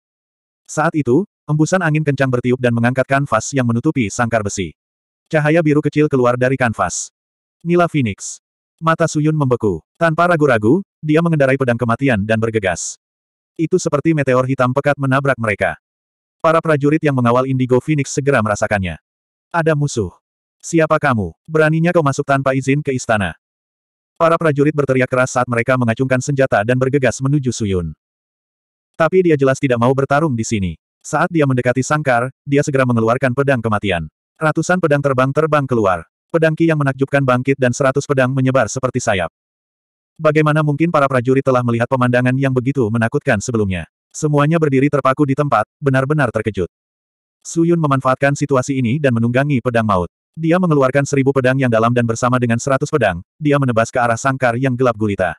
Saat itu, Embusan angin kencang bertiup dan mengangkat kanvas yang menutupi sangkar besi. Cahaya biru kecil keluar dari kanvas. Nila Phoenix. Mata Suyun membeku. Tanpa ragu-ragu, dia mengendarai pedang kematian dan bergegas. Itu seperti meteor hitam pekat menabrak mereka. Para prajurit yang mengawal Indigo Phoenix segera merasakannya. Ada musuh. Siapa kamu? Beraninya kau masuk tanpa izin ke istana. Para prajurit berteriak keras saat mereka mengacungkan senjata dan bergegas menuju Suyun. Tapi dia jelas tidak mau bertarung di sini. Saat dia mendekati sangkar, dia segera mengeluarkan pedang kematian. Ratusan pedang terbang-terbang keluar. Pedang Ki yang menakjubkan bangkit dan seratus pedang menyebar seperti sayap. Bagaimana mungkin para prajurit telah melihat pemandangan yang begitu menakutkan sebelumnya? Semuanya berdiri terpaku di tempat, benar-benar terkejut. Suyun memanfaatkan situasi ini dan menunggangi pedang maut. Dia mengeluarkan seribu pedang yang dalam dan bersama dengan seratus pedang, dia menebas ke arah sangkar yang gelap gulita.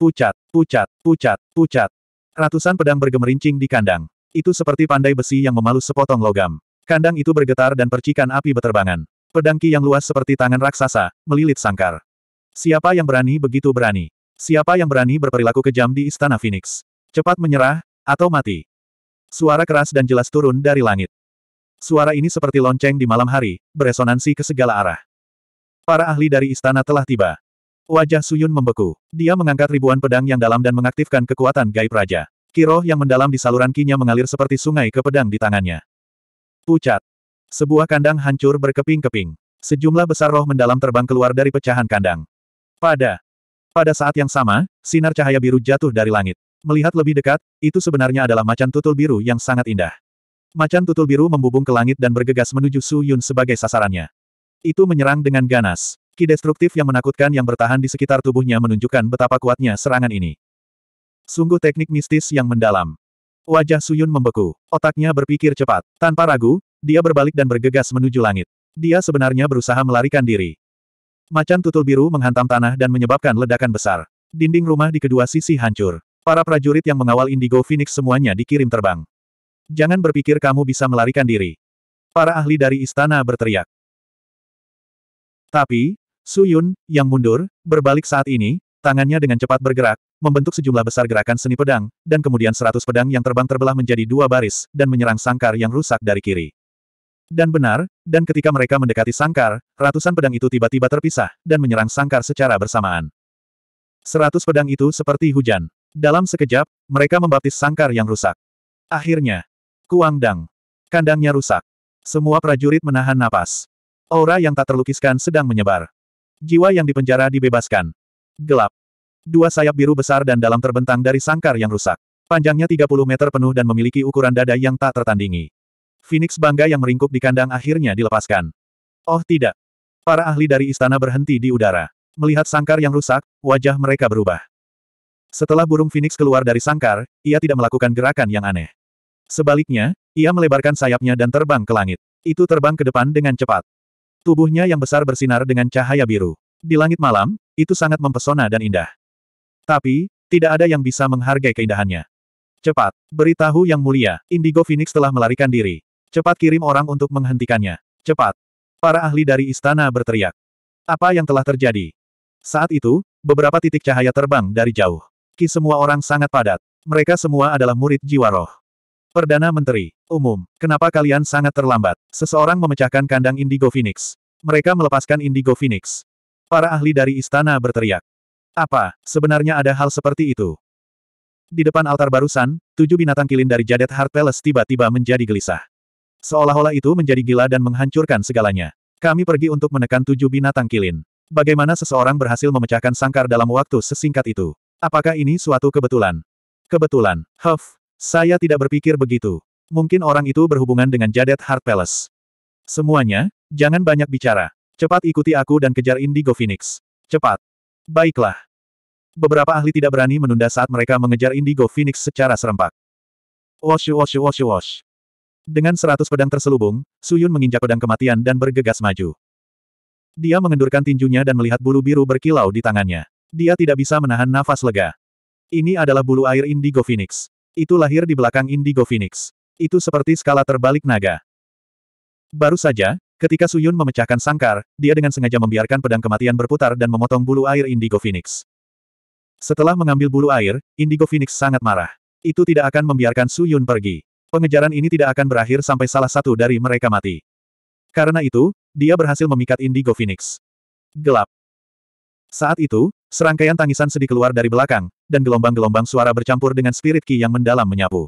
Pucat, pucat, pucat, pucat. Ratusan pedang bergemerincing di kandang. Itu seperti pandai besi yang memalus sepotong logam. Kandang itu bergetar dan percikan api beterbangan. Pedangki yang luas seperti tangan raksasa, melilit sangkar. Siapa yang berani begitu berani? Siapa yang berani berperilaku kejam di Istana Phoenix? Cepat menyerah, atau mati. Suara keras dan jelas turun dari langit. Suara ini seperti lonceng di malam hari, beresonansi ke segala arah. Para ahli dari istana telah tiba. Wajah Suyun membeku. Dia mengangkat ribuan pedang yang dalam dan mengaktifkan kekuatan gaib raja. Kiroh yang mendalam di saluran kinya mengalir seperti sungai ke pedang di tangannya. Pucat. Sebuah kandang hancur berkeping-keping. Sejumlah besar roh mendalam terbang keluar dari pecahan kandang. Pada. Pada saat yang sama, sinar cahaya biru jatuh dari langit. Melihat lebih dekat, itu sebenarnya adalah macan tutul biru yang sangat indah. Macan tutul biru membubung ke langit dan bergegas menuju Su Yun sebagai sasarannya. Itu menyerang dengan ganas. Ki destruktif yang menakutkan yang bertahan di sekitar tubuhnya menunjukkan betapa kuatnya serangan ini. Sungguh teknik mistis yang mendalam. Wajah Suyun membeku. Otaknya berpikir cepat. Tanpa ragu, dia berbalik dan bergegas menuju langit. Dia sebenarnya berusaha melarikan diri. Macan tutul biru menghantam tanah dan menyebabkan ledakan besar. Dinding rumah di kedua sisi hancur. Para prajurit yang mengawal Indigo Phoenix semuanya dikirim terbang. Jangan berpikir kamu bisa melarikan diri. Para ahli dari istana berteriak. Tapi, Suyun, yang mundur, berbalik saat ini, Tangannya dengan cepat bergerak, membentuk sejumlah besar gerakan seni pedang, dan kemudian seratus pedang yang terbang terbelah menjadi dua baris, dan menyerang sangkar yang rusak dari kiri. Dan benar, dan ketika mereka mendekati sangkar, ratusan pedang itu tiba-tiba terpisah, dan menyerang sangkar secara bersamaan. Seratus pedang itu seperti hujan. Dalam sekejap, mereka membaptis sangkar yang rusak. Akhirnya, Kuang Dang. Kandangnya rusak. Semua prajurit menahan napas. Aura yang tak terlukiskan sedang menyebar. Jiwa yang dipenjara dibebaskan. Gelap. Dua sayap biru besar dan dalam terbentang dari sangkar yang rusak. Panjangnya 30 meter penuh dan memiliki ukuran dada yang tak tertandingi. Phoenix bangga yang meringkuk di kandang akhirnya dilepaskan. Oh tidak. Para ahli dari istana berhenti di udara. Melihat sangkar yang rusak, wajah mereka berubah. Setelah burung Phoenix keluar dari sangkar, ia tidak melakukan gerakan yang aneh. Sebaliknya, ia melebarkan sayapnya dan terbang ke langit. Itu terbang ke depan dengan cepat. Tubuhnya yang besar bersinar dengan cahaya biru. Di langit malam, itu sangat mempesona dan indah. Tapi, tidak ada yang bisa menghargai keindahannya. Cepat, beritahu yang mulia, Indigo Phoenix telah melarikan diri. Cepat kirim orang untuk menghentikannya. Cepat. Para ahli dari istana berteriak. Apa yang telah terjadi? Saat itu, beberapa titik cahaya terbang dari jauh. Ki semua orang sangat padat. Mereka semua adalah murid jiwa roh. Perdana Menteri, umum, kenapa kalian sangat terlambat? Seseorang memecahkan kandang Indigo Phoenix. Mereka melepaskan Indigo Phoenix. Para ahli dari istana berteriak. Apa, sebenarnya ada hal seperti itu? Di depan altar barusan, tujuh binatang kilin dari Jadet Heart Palace tiba-tiba menjadi gelisah. Seolah-olah itu menjadi gila dan menghancurkan segalanya. Kami pergi untuk menekan tujuh binatang kilin. Bagaimana seseorang berhasil memecahkan sangkar dalam waktu sesingkat itu? Apakah ini suatu kebetulan? Kebetulan, Huff, saya tidak berpikir begitu. Mungkin orang itu berhubungan dengan Jadet Heart Palace. Semuanya, jangan banyak bicara. Cepat ikuti aku dan kejar Indigo Phoenix. Cepat. Baiklah. Beberapa ahli tidak berani menunda saat mereka mengejar Indigo Phoenix secara serempak. Woshu woshu woshu wash. Dengan seratus pedang terselubung, Suyun menginjak pedang kematian dan bergegas maju. Dia mengendurkan tinjunya dan melihat bulu biru berkilau di tangannya. Dia tidak bisa menahan nafas lega. Ini adalah bulu air Indigo Phoenix. Itu lahir di belakang Indigo Phoenix. Itu seperti skala terbalik naga. Baru saja, Ketika Suyun memecahkan sangkar, dia dengan sengaja membiarkan pedang kematian berputar dan memotong bulu air Indigo Phoenix. Setelah mengambil bulu air, Indigo Phoenix sangat marah. Itu tidak akan membiarkan Suyun pergi. Pengejaran ini tidak akan berakhir sampai salah satu dari mereka mati. Karena itu, dia berhasil memikat Indigo Phoenix. Gelap. Saat itu, serangkaian tangisan sedih keluar dari belakang, dan gelombang-gelombang suara bercampur dengan spirit ki yang mendalam menyapu.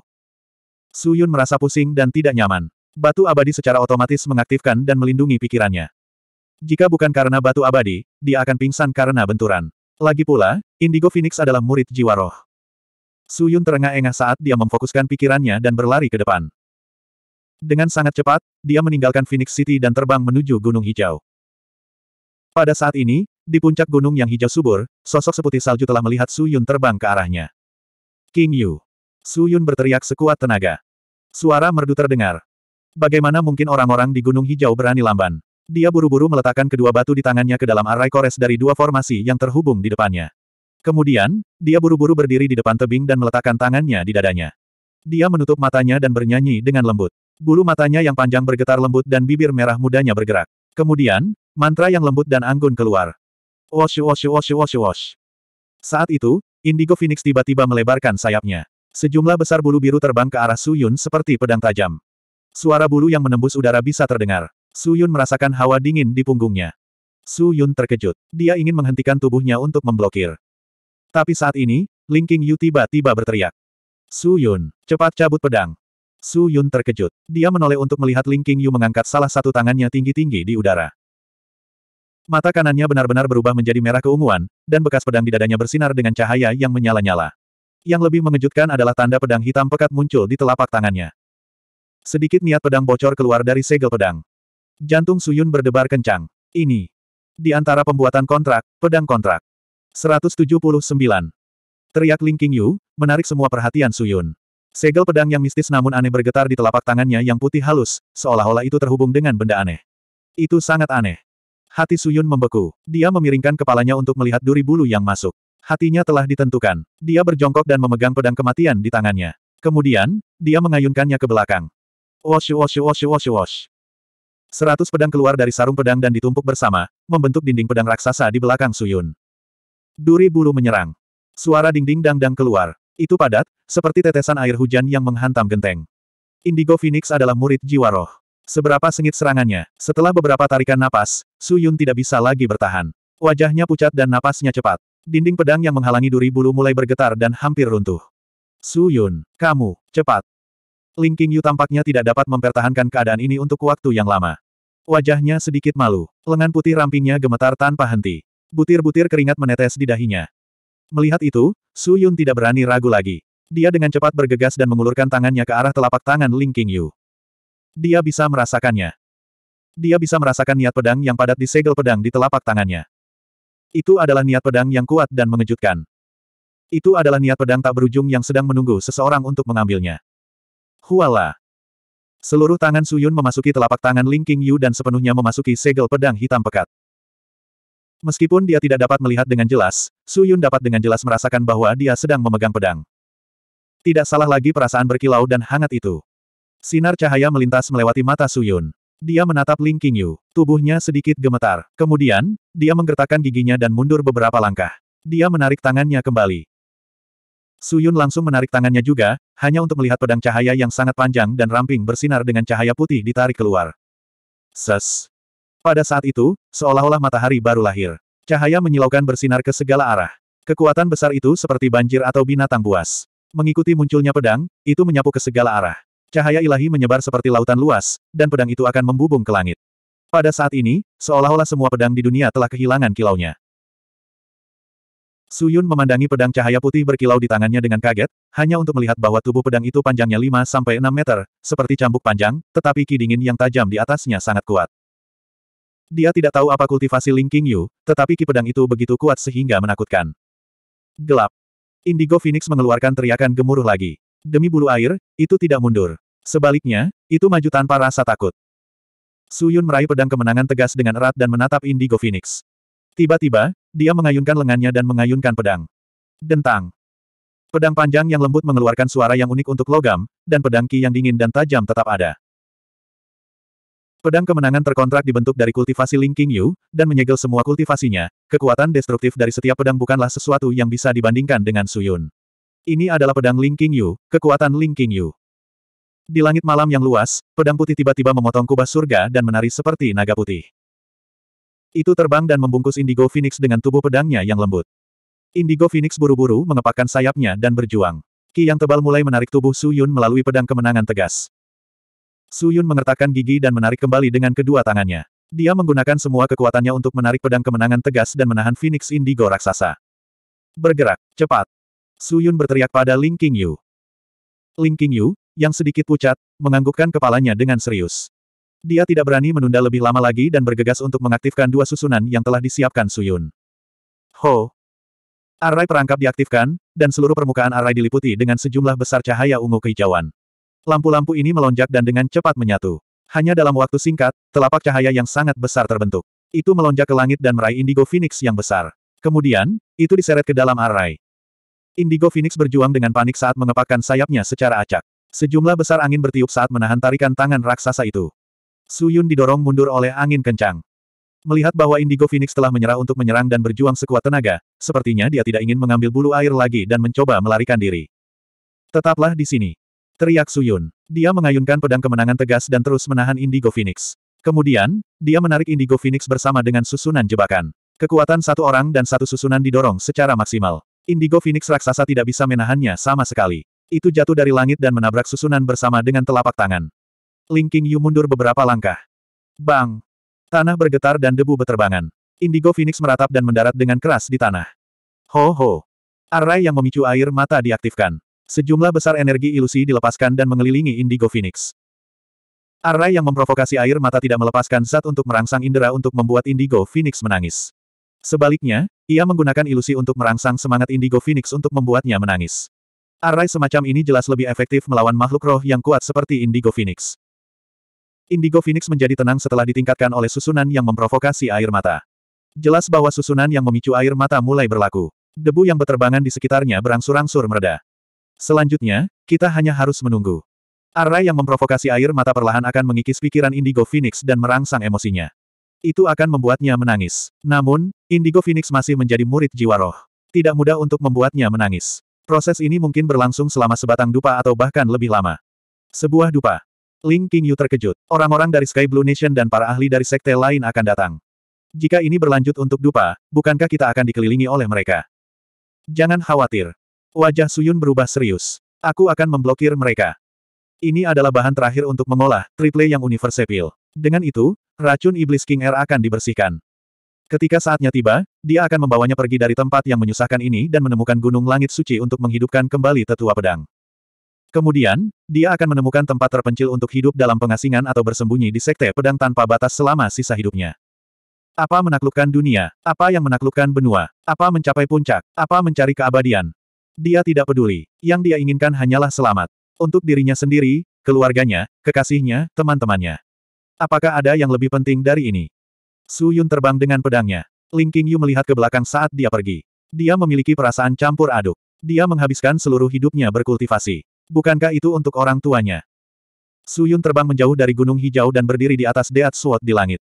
Suyun merasa pusing dan tidak nyaman. Batu abadi secara otomatis mengaktifkan dan melindungi pikirannya. Jika bukan karena batu abadi, dia akan pingsan karena benturan. Lagi pula, Indigo Phoenix adalah murid jiwa roh. Su Yun terengah-engah saat dia memfokuskan pikirannya dan berlari ke depan. Dengan sangat cepat, dia meninggalkan Phoenix City dan terbang menuju Gunung Hijau. Pada saat ini, di puncak gunung yang hijau subur, sosok seputih salju telah melihat Su Yun terbang ke arahnya. King Yu. Su Yun berteriak sekuat tenaga. Suara merdu terdengar. Bagaimana mungkin orang-orang di Gunung Hijau berani lamban? Dia buru-buru meletakkan kedua batu di tangannya ke dalam arai kores dari dua formasi yang terhubung di depannya. Kemudian, dia buru-buru berdiri di depan tebing dan meletakkan tangannya di dadanya. Dia menutup matanya dan bernyanyi dengan lembut. Bulu matanya yang panjang bergetar lembut dan bibir merah mudanya bergerak. Kemudian, mantra yang lembut dan anggun keluar. Wash wash wash wash wash. Saat itu, Indigo Phoenix tiba-tiba melebarkan sayapnya. Sejumlah besar bulu biru terbang ke arah Suyun seperti pedang tajam. Suara bulu yang menembus udara bisa terdengar. Su Yun merasakan hawa dingin di punggungnya. Su Yun terkejut. Dia ingin menghentikan tubuhnya untuk memblokir. Tapi saat ini, Ling King Yu tiba-tiba berteriak. Su Yun, cepat cabut pedang. Su Yun terkejut. Dia menoleh untuk melihat Ling King Yu mengangkat salah satu tangannya tinggi-tinggi di udara. Mata kanannya benar-benar berubah menjadi merah keunguan, dan bekas pedang di dadanya bersinar dengan cahaya yang menyala-nyala. Yang lebih mengejutkan adalah tanda pedang hitam pekat muncul di telapak tangannya. Sedikit niat pedang bocor keluar dari segel pedang. Jantung Suyun berdebar kencang. Ini. Di antara pembuatan kontrak, pedang kontrak. 179. Teriak Ling King menarik semua perhatian Suyun. Segel pedang yang mistis namun aneh bergetar di telapak tangannya yang putih halus, seolah-olah itu terhubung dengan benda aneh. Itu sangat aneh. Hati Suyun membeku. Dia memiringkan kepalanya untuk melihat duri bulu yang masuk. Hatinya telah ditentukan. Dia berjongkok dan memegang pedang kematian di tangannya. Kemudian, dia mengayunkannya ke belakang. Wash wash wash wash wash. Seratus pedang keluar dari sarung pedang dan ditumpuk bersama, membentuk dinding pedang raksasa di belakang Suyun. Duri buru menyerang. Suara dinding dangdang keluar. Itu padat, seperti tetesan air hujan yang menghantam genteng. Indigo Phoenix adalah murid jiwa roh. Seberapa sengit serangannya, setelah beberapa tarikan napas, Suyun tidak bisa lagi bertahan. Wajahnya pucat dan napasnya cepat. Dinding pedang yang menghalangi duri bulu mulai bergetar dan hampir runtuh. Suyun, kamu, cepat, Ling Qingyu tampaknya tidak dapat mempertahankan keadaan ini untuk waktu yang lama. Wajahnya sedikit malu. Lengan putih rampingnya gemetar tanpa henti. Butir-butir keringat menetes di dahinya. Melihat itu, Su Yun tidak berani ragu lagi. Dia dengan cepat bergegas dan mengulurkan tangannya ke arah telapak tangan Ling Qingyu. Dia bisa merasakannya. Dia bisa merasakan niat pedang yang padat di segel pedang di telapak tangannya. Itu adalah niat pedang yang kuat dan mengejutkan. Itu adalah niat pedang tak berujung yang sedang menunggu seseorang untuk mengambilnya. Huala. Seluruh tangan Suyun memasuki telapak tangan Ling King Yu dan sepenuhnya memasuki segel pedang hitam pekat. Meskipun dia tidak dapat melihat dengan jelas, Suyun dapat dengan jelas merasakan bahwa dia sedang memegang pedang. Tidak salah lagi perasaan berkilau dan hangat itu. Sinar cahaya melintas melewati mata Suyun. Dia menatap Ling King Yu. Tubuhnya sedikit gemetar. Kemudian, dia menggertakkan giginya dan mundur beberapa langkah. Dia menarik tangannya kembali. Su Yun langsung menarik tangannya juga, hanya untuk melihat pedang cahaya yang sangat panjang dan ramping bersinar dengan cahaya putih ditarik keluar. Ses. Pada saat itu, seolah-olah matahari baru lahir. Cahaya menyilaukan bersinar ke segala arah. Kekuatan besar itu seperti banjir atau binatang buas. Mengikuti munculnya pedang, itu menyapu ke segala arah. Cahaya ilahi menyebar seperti lautan luas, dan pedang itu akan membubung ke langit. Pada saat ini, seolah-olah semua pedang di dunia telah kehilangan kilaunya. Suyun memandangi pedang cahaya putih berkilau di tangannya dengan kaget, hanya untuk melihat bahwa tubuh pedang itu panjangnya 5-6 meter, seperti cambuk panjang, tetapi ki dingin yang tajam di atasnya sangat kuat. Dia tidak tahu apa kultivasi Ling King tetapi ki pedang itu begitu kuat sehingga menakutkan. Gelap. Indigo Phoenix mengeluarkan teriakan gemuruh lagi. Demi bulu air, itu tidak mundur. Sebaliknya, itu maju tanpa rasa takut. Suyun meraih pedang kemenangan tegas dengan erat dan menatap Indigo Phoenix. Tiba-tiba, dia mengayunkan lengannya dan mengayunkan pedang. Dentang. Pedang panjang yang lembut mengeluarkan suara yang unik untuk logam, dan pedang ki yang dingin dan tajam tetap ada. Pedang kemenangan terkontrak dibentuk dari kultivasi Ling King Yu, dan menyegel semua kultivasinya, kekuatan destruktif dari setiap pedang bukanlah sesuatu yang bisa dibandingkan dengan Suyun. Ini adalah pedang Ling King Yu, kekuatan Ling King Yu. Di langit malam yang luas, pedang putih tiba-tiba memotong kubah surga dan menari seperti naga putih. Itu terbang dan membungkus Indigo Phoenix dengan tubuh pedangnya yang lembut. Indigo Phoenix buru-buru mengepakkan sayapnya dan berjuang. Ki yang tebal mulai menarik tubuh Su Yun melalui pedang kemenangan tegas. Su Yun mengertakkan gigi dan menarik kembali dengan kedua tangannya. Dia menggunakan semua kekuatannya untuk menarik pedang kemenangan tegas dan menahan Phoenix Indigo raksasa. Bergerak, cepat. Su Yun berteriak pada Ling Qingyu. Ling Qingyu, yang sedikit pucat, menganggukkan kepalanya dengan serius. Dia tidak berani menunda lebih lama lagi dan bergegas untuk mengaktifkan dua susunan yang telah disiapkan Suyun. Ho! array perangkap diaktifkan, dan seluruh permukaan array diliputi dengan sejumlah besar cahaya ungu kehijauan. Lampu-lampu ini melonjak dan dengan cepat menyatu. Hanya dalam waktu singkat, telapak cahaya yang sangat besar terbentuk. Itu melonjak ke langit dan meraih Indigo Phoenix yang besar. Kemudian, itu diseret ke dalam array. Indigo Phoenix berjuang dengan panik saat mengepakkan sayapnya secara acak. Sejumlah besar angin bertiup saat menahan tarikan tangan raksasa itu. Su Yun didorong mundur oleh angin kencang. Melihat bahwa Indigo Phoenix telah menyerah untuk menyerang dan berjuang sekuat tenaga, sepertinya dia tidak ingin mengambil bulu air lagi dan mencoba melarikan diri. Tetaplah di sini. Teriak Su Yun. Dia mengayunkan pedang kemenangan tegas dan terus menahan Indigo Phoenix. Kemudian, dia menarik Indigo Phoenix bersama dengan susunan jebakan. Kekuatan satu orang dan satu susunan didorong secara maksimal. Indigo Phoenix raksasa tidak bisa menahannya sama sekali. Itu jatuh dari langit dan menabrak susunan bersama dengan telapak tangan. Ling Qingyu Yu mundur beberapa langkah. Bang! Tanah bergetar dan debu berterbangan. Indigo Phoenix meratap dan mendarat dengan keras di tanah. Ho ho! Arai yang memicu air mata diaktifkan. Sejumlah besar energi ilusi dilepaskan dan mengelilingi Indigo Phoenix. Arai yang memprovokasi air mata tidak melepaskan zat untuk merangsang indera untuk membuat Indigo Phoenix menangis. Sebaliknya, ia menggunakan ilusi untuk merangsang semangat Indigo Phoenix untuk membuatnya menangis. Arai semacam ini jelas lebih efektif melawan makhluk roh yang kuat seperti Indigo Phoenix. Indigo Phoenix menjadi tenang setelah ditingkatkan oleh susunan yang memprovokasi air mata. Jelas bahwa susunan yang memicu air mata mulai berlaku. Debu yang berterbangan di sekitarnya berangsur-angsur mereda. Selanjutnya, kita hanya harus menunggu. Arai yang memprovokasi air mata perlahan akan mengikis pikiran Indigo Phoenix dan merangsang emosinya. Itu akan membuatnya menangis. Namun, Indigo Phoenix masih menjadi murid jiwa roh. Tidak mudah untuk membuatnya menangis. Proses ini mungkin berlangsung selama sebatang dupa atau bahkan lebih lama. Sebuah dupa. Ling Qingyu terkejut. Orang-orang dari Sky Blue Nation dan para ahli dari sekte lain akan datang. Jika ini berlanjut untuk Dupa, bukankah kita akan dikelilingi oleh mereka? Jangan khawatir. Wajah Suyun berubah serius. Aku akan memblokir mereka. Ini adalah bahan terakhir untuk mengolah triple yang universepil. Dengan itu, racun iblis King R akan dibersihkan. Ketika saatnya tiba, dia akan membawanya pergi dari tempat yang menyusahkan ini dan menemukan gunung langit suci untuk menghidupkan kembali tetua pedang. Kemudian, dia akan menemukan tempat terpencil untuk hidup dalam pengasingan atau bersembunyi di sekte pedang tanpa batas selama sisa hidupnya. Apa menaklukkan dunia? Apa yang menaklukkan benua? Apa mencapai puncak? Apa mencari keabadian? Dia tidak peduli. Yang dia inginkan hanyalah selamat. Untuk dirinya sendiri, keluarganya, kekasihnya, teman-temannya. Apakah ada yang lebih penting dari ini? Su Yun terbang dengan pedangnya. Ling Qingyu melihat ke belakang saat dia pergi. Dia memiliki perasaan campur aduk. Dia menghabiskan seluruh hidupnya berkultivasi. Bukankah itu untuk orang tuanya? Su Yun terbang menjauh dari gunung hijau dan berdiri di atas Deat Suot di langit.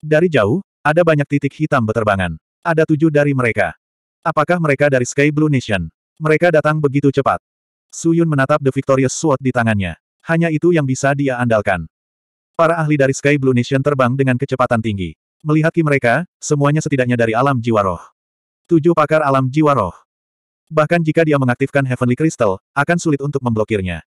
Dari jauh, ada banyak titik hitam beterbangan. Ada tujuh dari mereka. Apakah mereka dari Sky Blue Nation? Mereka datang begitu cepat. Su Yun menatap The Victorious Sword di tangannya. Hanya itu yang bisa dia andalkan. Para ahli dari Sky Blue Nation terbang dengan kecepatan tinggi. Melihat ki mereka, semuanya setidaknya dari alam jiwa roh. Tujuh pakar alam jiwa roh. Bahkan jika dia mengaktifkan Heavenly Crystal, akan sulit untuk memblokirnya.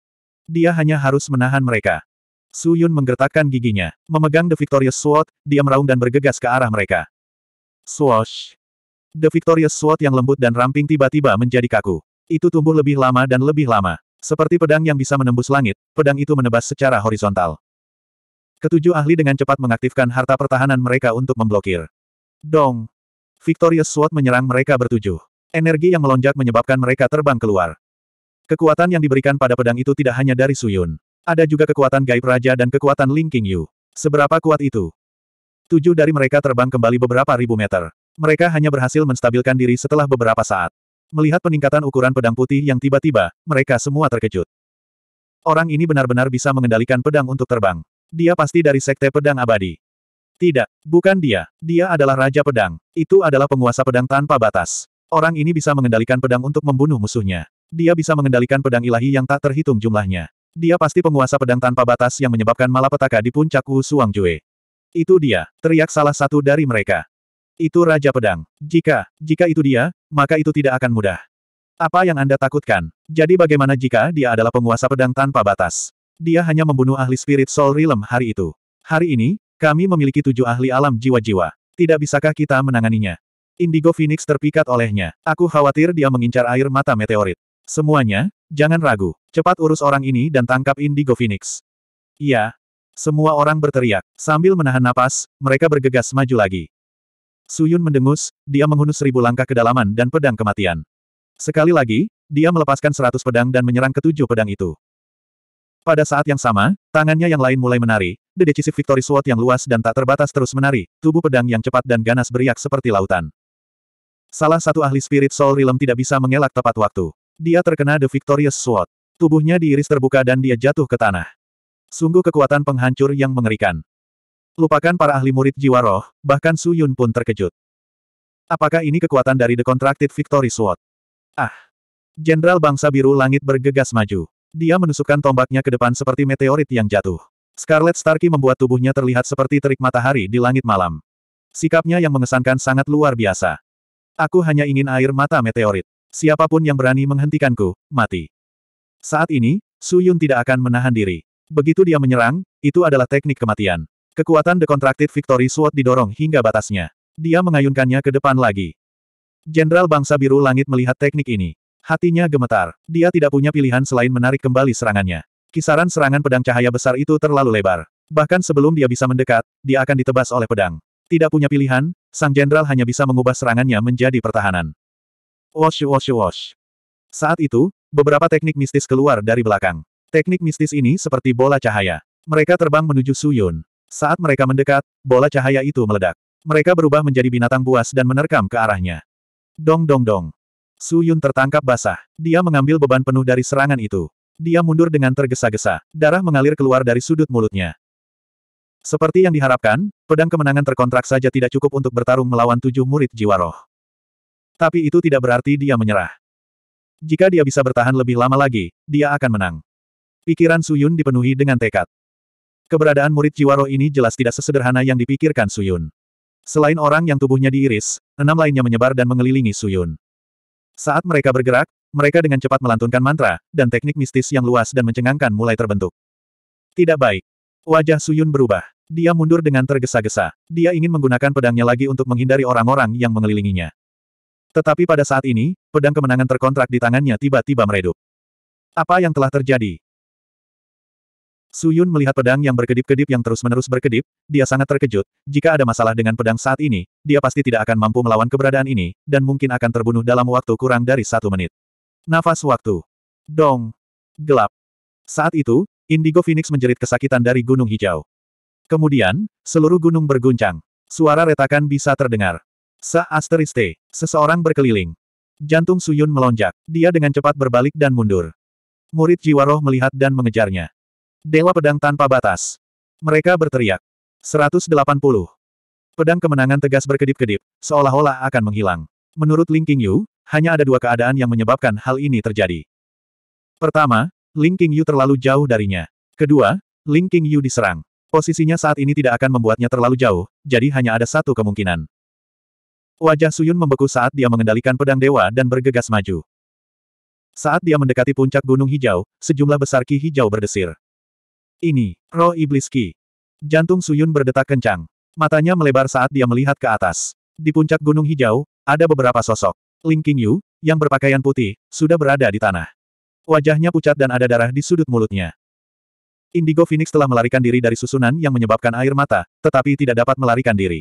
Dia hanya harus menahan mereka. Su Yun menggertakkan giginya. Memegang The Victorious Sword, dia meraung dan bergegas ke arah mereka. Swash! The Victorious Sword yang lembut dan ramping tiba-tiba menjadi kaku. Itu tumbuh lebih lama dan lebih lama. Seperti pedang yang bisa menembus langit, pedang itu menebas secara horizontal. Ketujuh ahli dengan cepat mengaktifkan harta pertahanan mereka untuk memblokir. Dong! Victorious Sword menyerang mereka bertujuh. Energi yang melonjak menyebabkan mereka terbang keluar. Kekuatan yang diberikan pada pedang itu tidak hanya dari Suyun. Ada juga kekuatan gaib raja dan kekuatan Ling King Yu. Seberapa kuat itu? Tujuh dari mereka terbang kembali beberapa ribu meter. Mereka hanya berhasil menstabilkan diri setelah beberapa saat. Melihat peningkatan ukuran pedang putih yang tiba-tiba, mereka semua terkejut. Orang ini benar-benar bisa mengendalikan pedang untuk terbang. Dia pasti dari sekte pedang abadi. Tidak, bukan dia. Dia adalah Raja Pedang. Itu adalah penguasa pedang tanpa batas. Orang ini bisa mengendalikan pedang untuk membunuh musuhnya. Dia bisa mengendalikan pedang ilahi yang tak terhitung jumlahnya. Dia pasti penguasa pedang tanpa batas yang menyebabkan malapetaka di puncak Suang Jue. Itu dia, teriak salah satu dari mereka. Itu Raja Pedang. Jika, jika itu dia, maka itu tidak akan mudah. Apa yang Anda takutkan? Jadi bagaimana jika dia adalah penguasa pedang tanpa batas? Dia hanya membunuh ahli spirit soul realm hari itu. Hari ini, kami memiliki tujuh ahli alam jiwa-jiwa. Tidak bisakah kita menanganinya? Indigo Phoenix terpikat olehnya. Aku khawatir dia mengincar air mata meteorit. Semuanya, jangan ragu. Cepat urus orang ini dan tangkap Indigo Phoenix. Iya. Semua orang berteriak. Sambil menahan napas, mereka bergegas maju lagi. Suyun mendengus, dia menghunus seribu langkah kedalaman dan pedang kematian. Sekali lagi, dia melepaskan seratus pedang dan menyerang ketujuh pedang itu. Pada saat yang sama, tangannya yang lain mulai menari, The Decisive Victory Sword yang luas dan tak terbatas terus menari, tubuh pedang yang cepat dan ganas beriak seperti lautan. Salah satu ahli spirit soul realm tidak bisa mengelak tepat waktu. Dia terkena The Victorious Sword. Tubuhnya diiris terbuka dan dia jatuh ke tanah. Sungguh kekuatan penghancur yang mengerikan. Lupakan para ahli murid jiwa roh, bahkan Su Yun pun terkejut. Apakah ini kekuatan dari The Contracted Victory Sword? Ah! Jenderal bangsa biru langit bergegas maju. Dia menusukkan tombaknya ke depan seperti meteorit yang jatuh. Scarlet Starkey membuat tubuhnya terlihat seperti terik matahari di langit malam. Sikapnya yang mengesankan sangat luar biasa. Aku hanya ingin air mata meteorit. Siapapun yang berani menghentikanku, mati. Saat ini, Su Yun tidak akan menahan diri. Begitu dia menyerang, itu adalah teknik kematian. Kekuatan The Contracted Victory Sword didorong hingga batasnya. Dia mengayunkannya ke depan lagi. Jenderal Bangsa Biru Langit melihat teknik ini. Hatinya gemetar. Dia tidak punya pilihan selain menarik kembali serangannya. Kisaran serangan pedang cahaya besar itu terlalu lebar. Bahkan sebelum dia bisa mendekat, dia akan ditebas oleh pedang. Tidak punya pilihan, Sang jenderal hanya bisa mengubah serangannya menjadi pertahanan. Wash wash wash. Saat itu, beberapa teknik mistis keluar dari belakang. Teknik mistis ini seperti bola cahaya. Mereka terbang menuju Suyun. Saat mereka mendekat, bola cahaya itu meledak. Mereka berubah menjadi binatang buas dan menerkam ke arahnya. Dong dong dong. Suyun tertangkap basah. Dia mengambil beban penuh dari serangan itu. Dia mundur dengan tergesa-gesa. Darah mengalir keluar dari sudut mulutnya. Seperti yang diharapkan, pedang kemenangan terkontrak saja tidak cukup untuk bertarung melawan tujuh murid jiwa roh. Tapi itu tidak berarti dia menyerah. Jika dia bisa bertahan lebih lama lagi, dia akan menang. Pikiran Suyun dipenuhi dengan tekad. Keberadaan murid jiwa roh ini jelas tidak sesederhana yang dipikirkan Suyun. Selain orang yang tubuhnya diiris, enam lainnya menyebar dan mengelilingi Suyun. Saat mereka bergerak, mereka dengan cepat melantunkan mantra, dan teknik mistis yang luas dan mencengangkan mulai terbentuk. Tidak baik. Wajah Suyun berubah. Dia mundur dengan tergesa-gesa. Dia ingin menggunakan pedangnya lagi untuk menghindari orang-orang yang mengelilinginya. Tetapi pada saat ini, pedang kemenangan terkontrak di tangannya tiba-tiba meredup. Apa yang telah terjadi? Suyun melihat pedang yang berkedip-kedip yang terus-menerus berkedip, dia sangat terkejut, jika ada masalah dengan pedang saat ini, dia pasti tidak akan mampu melawan keberadaan ini, dan mungkin akan terbunuh dalam waktu kurang dari satu menit. Nafas waktu. Dong. Gelap. Saat itu, Indigo Phoenix menjerit kesakitan dari Gunung Hijau. Kemudian, seluruh gunung berguncang. Suara retakan bisa terdengar. Sa asteriste, seseorang berkeliling. Jantung Suyun melonjak. Dia dengan cepat berbalik dan mundur. Murid jiwa roh melihat dan mengejarnya. Dewa pedang tanpa batas. Mereka berteriak. 180. Pedang kemenangan tegas berkedip-kedip, seolah-olah akan menghilang. Menurut Ling Qingyu, hanya ada dua keadaan yang menyebabkan hal ini terjadi. Pertama, Ling Yu terlalu jauh darinya. Kedua, Ling Yu diserang. Posisinya saat ini tidak akan membuatnya terlalu jauh, jadi hanya ada satu kemungkinan. Wajah Suyun membeku saat dia mengendalikan pedang dewa dan bergegas maju. Saat dia mendekati puncak gunung hijau, sejumlah besar ki hijau berdesir. Ini, roh iblis ki. Jantung Suyun berdetak kencang. Matanya melebar saat dia melihat ke atas. Di puncak gunung hijau, ada beberapa sosok. Ling Qingyu, yang berpakaian putih, sudah berada di tanah. Wajahnya pucat dan ada darah di sudut mulutnya. Indigo Phoenix telah melarikan diri dari susunan yang menyebabkan air mata, tetapi tidak dapat melarikan diri.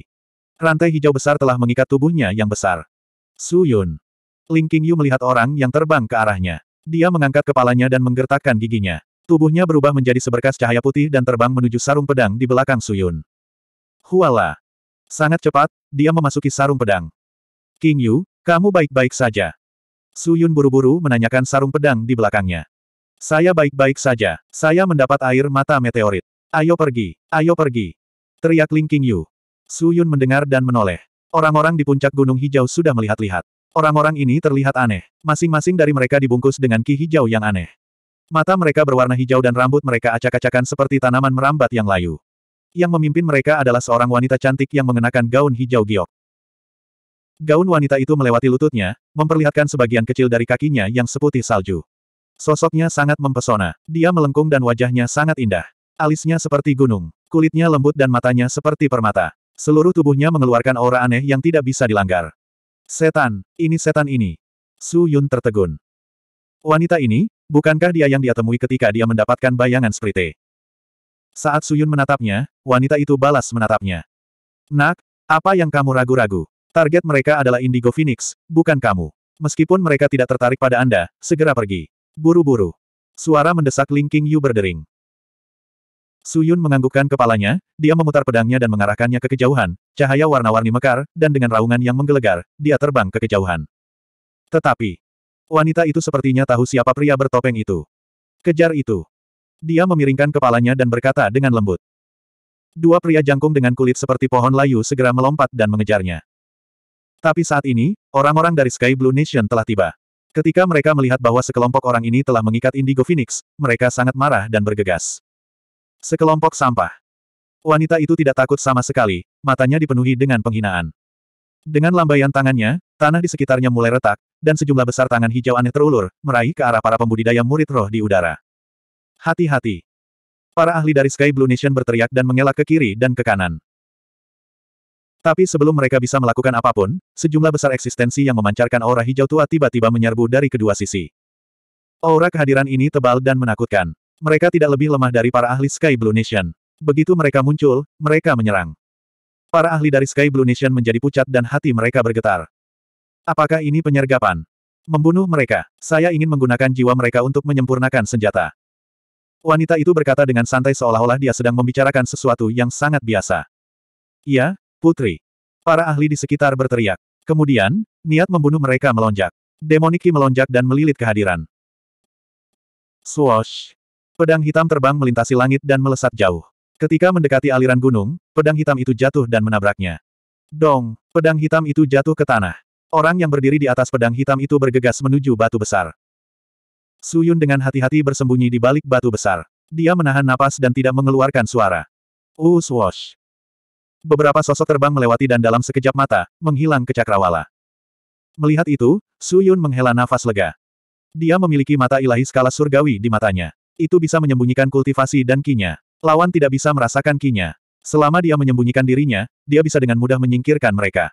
Rantai hijau besar telah mengikat tubuhnya yang besar. Su Yun. Ling Qingyu melihat orang yang terbang ke arahnya. Dia mengangkat kepalanya dan menggertakkan giginya. Tubuhnya berubah menjadi seberkas cahaya putih dan terbang menuju sarung pedang di belakang Su Yun. Huala. Sangat cepat, dia memasuki sarung pedang. King Yu, kamu baik-baik saja. Suyun buru-buru menanyakan sarung pedang di belakangnya. Saya baik-baik saja. Saya mendapat air mata meteorit. Ayo pergi, ayo pergi. Teriak Ling Qingyu. Suyun mendengar dan menoleh. Orang-orang di puncak gunung hijau sudah melihat-lihat. Orang-orang ini terlihat aneh. Masing-masing dari mereka dibungkus dengan ki hijau yang aneh. Mata mereka berwarna hijau dan rambut mereka acak-acakan seperti tanaman merambat yang layu. Yang memimpin mereka adalah seorang wanita cantik yang mengenakan gaun hijau giok. Gaun wanita itu melewati lututnya, memperlihatkan sebagian kecil dari kakinya yang seputih salju. Sosoknya sangat mempesona. Dia melengkung dan wajahnya sangat indah. Alisnya seperti gunung, kulitnya lembut dan matanya seperti permata. Seluruh tubuhnya mengeluarkan aura aneh yang tidak bisa dilanggar. Setan, ini setan ini. Su Yun tertegun. Wanita ini, bukankah dia yang dia temui ketika dia mendapatkan bayangan sprite? Saat Su Yun menatapnya, wanita itu balas menatapnya. Nak, apa yang kamu ragu-ragu? Target mereka adalah Indigo Phoenix, bukan kamu. Meskipun mereka tidak tertarik pada Anda, segera pergi. Buru-buru. Suara mendesak Ling King Yu berdering. Su Yun menganggukkan kepalanya, dia memutar pedangnya dan mengarahkannya ke kejauhan, cahaya warna-warni mekar, dan dengan raungan yang menggelegar, dia terbang ke kejauhan. Tetapi, wanita itu sepertinya tahu siapa pria bertopeng itu. Kejar itu. Dia memiringkan kepalanya dan berkata dengan lembut. Dua pria jangkung dengan kulit seperti pohon layu segera melompat dan mengejarnya. Tapi saat ini, orang-orang dari Sky Blue Nation telah tiba. Ketika mereka melihat bahwa sekelompok orang ini telah mengikat Indigo Phoenix, mereka sangat marah dan bergegas. Sekelompok sampah. Wanita itu tidak takut sama sekali, matanya dipenuhi dengan penghinaan. Dengan lambaian tangannya, tanah di sekitarnya mulai retak, dan sejumlah besar tangan hijau aneh terulur, meraih ke arah para pembudidaya murid roh di udara. Hati-hati. Para ahli dari Sky Blue Nation berteriak dan mengelak ke kiri dan ke kanan. Tapi sebelum mereka bisa melakukan apapun, sejumlah besar eksistensi yang memancarkan aura hijau tua tiba-tiba menyerbu dari kedua sisi. Aura kehadiran ini tebal dan menakutkan. Mereka tidak lebih lemah dari para ahli Sky Blue Nation. Begitu mereka muncul, mereka menyerang. Para ahli dari Sky Blue Nation menjadi pucat dan hati mereka bergetar. Apakah ini penyergapan? Membunuh mereka. Saya ingin menggunakan jiwa mereka untuk menyempurnakan senjata. Wanita itu berkata dengan santai seolah-olah dia sedang membicarakan sesuatu yang sangat biasa. Iya, Putri. Para ahli di sekitar berteriak. Kemudian, niat membunuh mereka melonjak. Demoniki melonjak dan melilit kehadiran. Swoosh. Pedang hitam terbang melintasi langit dan melesat jauh. Ketika mendekati aliran gunung, pedang hitam itu jatuh dan menabraknya. Dong, pedang hitam itu jatuh ke tanah. Orang yang berdiri di atas pedang hitam itu bergegas menuju batu besar. Suyun dengan hati-hati bersembunyi di balik batu besar. Dia menahan napas dan tidak mengeluarkan suara. Uh, swoosh beberapa sosok terbang melewati dan dalam sekejap mata, menghilang ke cakrawala. Melihat itu, Su Yun menghela nafas lega. Dia memiliki mata ilahi skala surgawi di matanya. Itu bisa menyembunyikan kultivasi dan kinya. Lawan tidak bisa merasakan kinya. Selama dia menyembunyikan dirinya, dia bisa dengan mudah menyingkirkan mereka.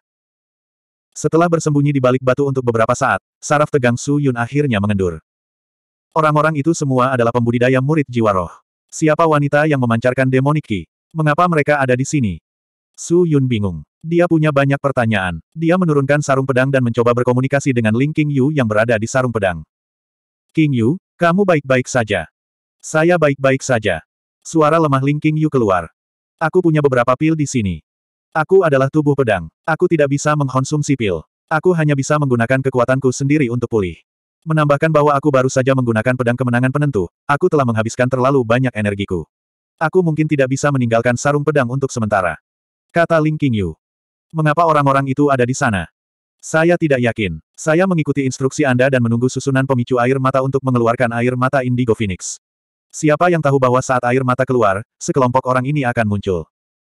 Setelah bersembunyi di balik batu untuk beberapa saat, saraf tegang Su Yun akhirnya mengendur. Orang-orang itu semua adalah pembudidaya murid jiwa roh. Siapa wanita yang memancarkan demonik Mengapa mereka ada di sini? Su Yun bingung. Dia punya banyak pertanyaan. Dia menurunkan sarung pedang dan mencoba berkomunikasi dengan Ling King Yu yang berada di sarung pedang. King Yu, kamu baik-baik saja. Saya baik-baik saja. Suara lemah Ling King Yu keluar. Aku punya beberapa pil di sini. Aku adalah tubuh pedang. Aku tidak bisa mengkonsumsi pil. Aku hanya bisa menggunakan kekuatanku sendiri untuk pulih. Menambahkan bahwa aku baru saja menggunakan pedang kemenangan penentu, aku telah menghabiskan terlalu banyak energiku. Aku mungkin tidak bisa meninggalkan sarung pedang untuk sementara. Kata Ling Qingyu. Mengapa orang-orang itu ada di sana? Saya tidak yakin. Saya mengikuti instruksi Anda dan menunggu susunan pemicu air mata untuk mengeluarkan air mata Indigo Phoenix. Siapa yang tahu bahwa saat air mata keluar, sekelompok orang ini akan muncul.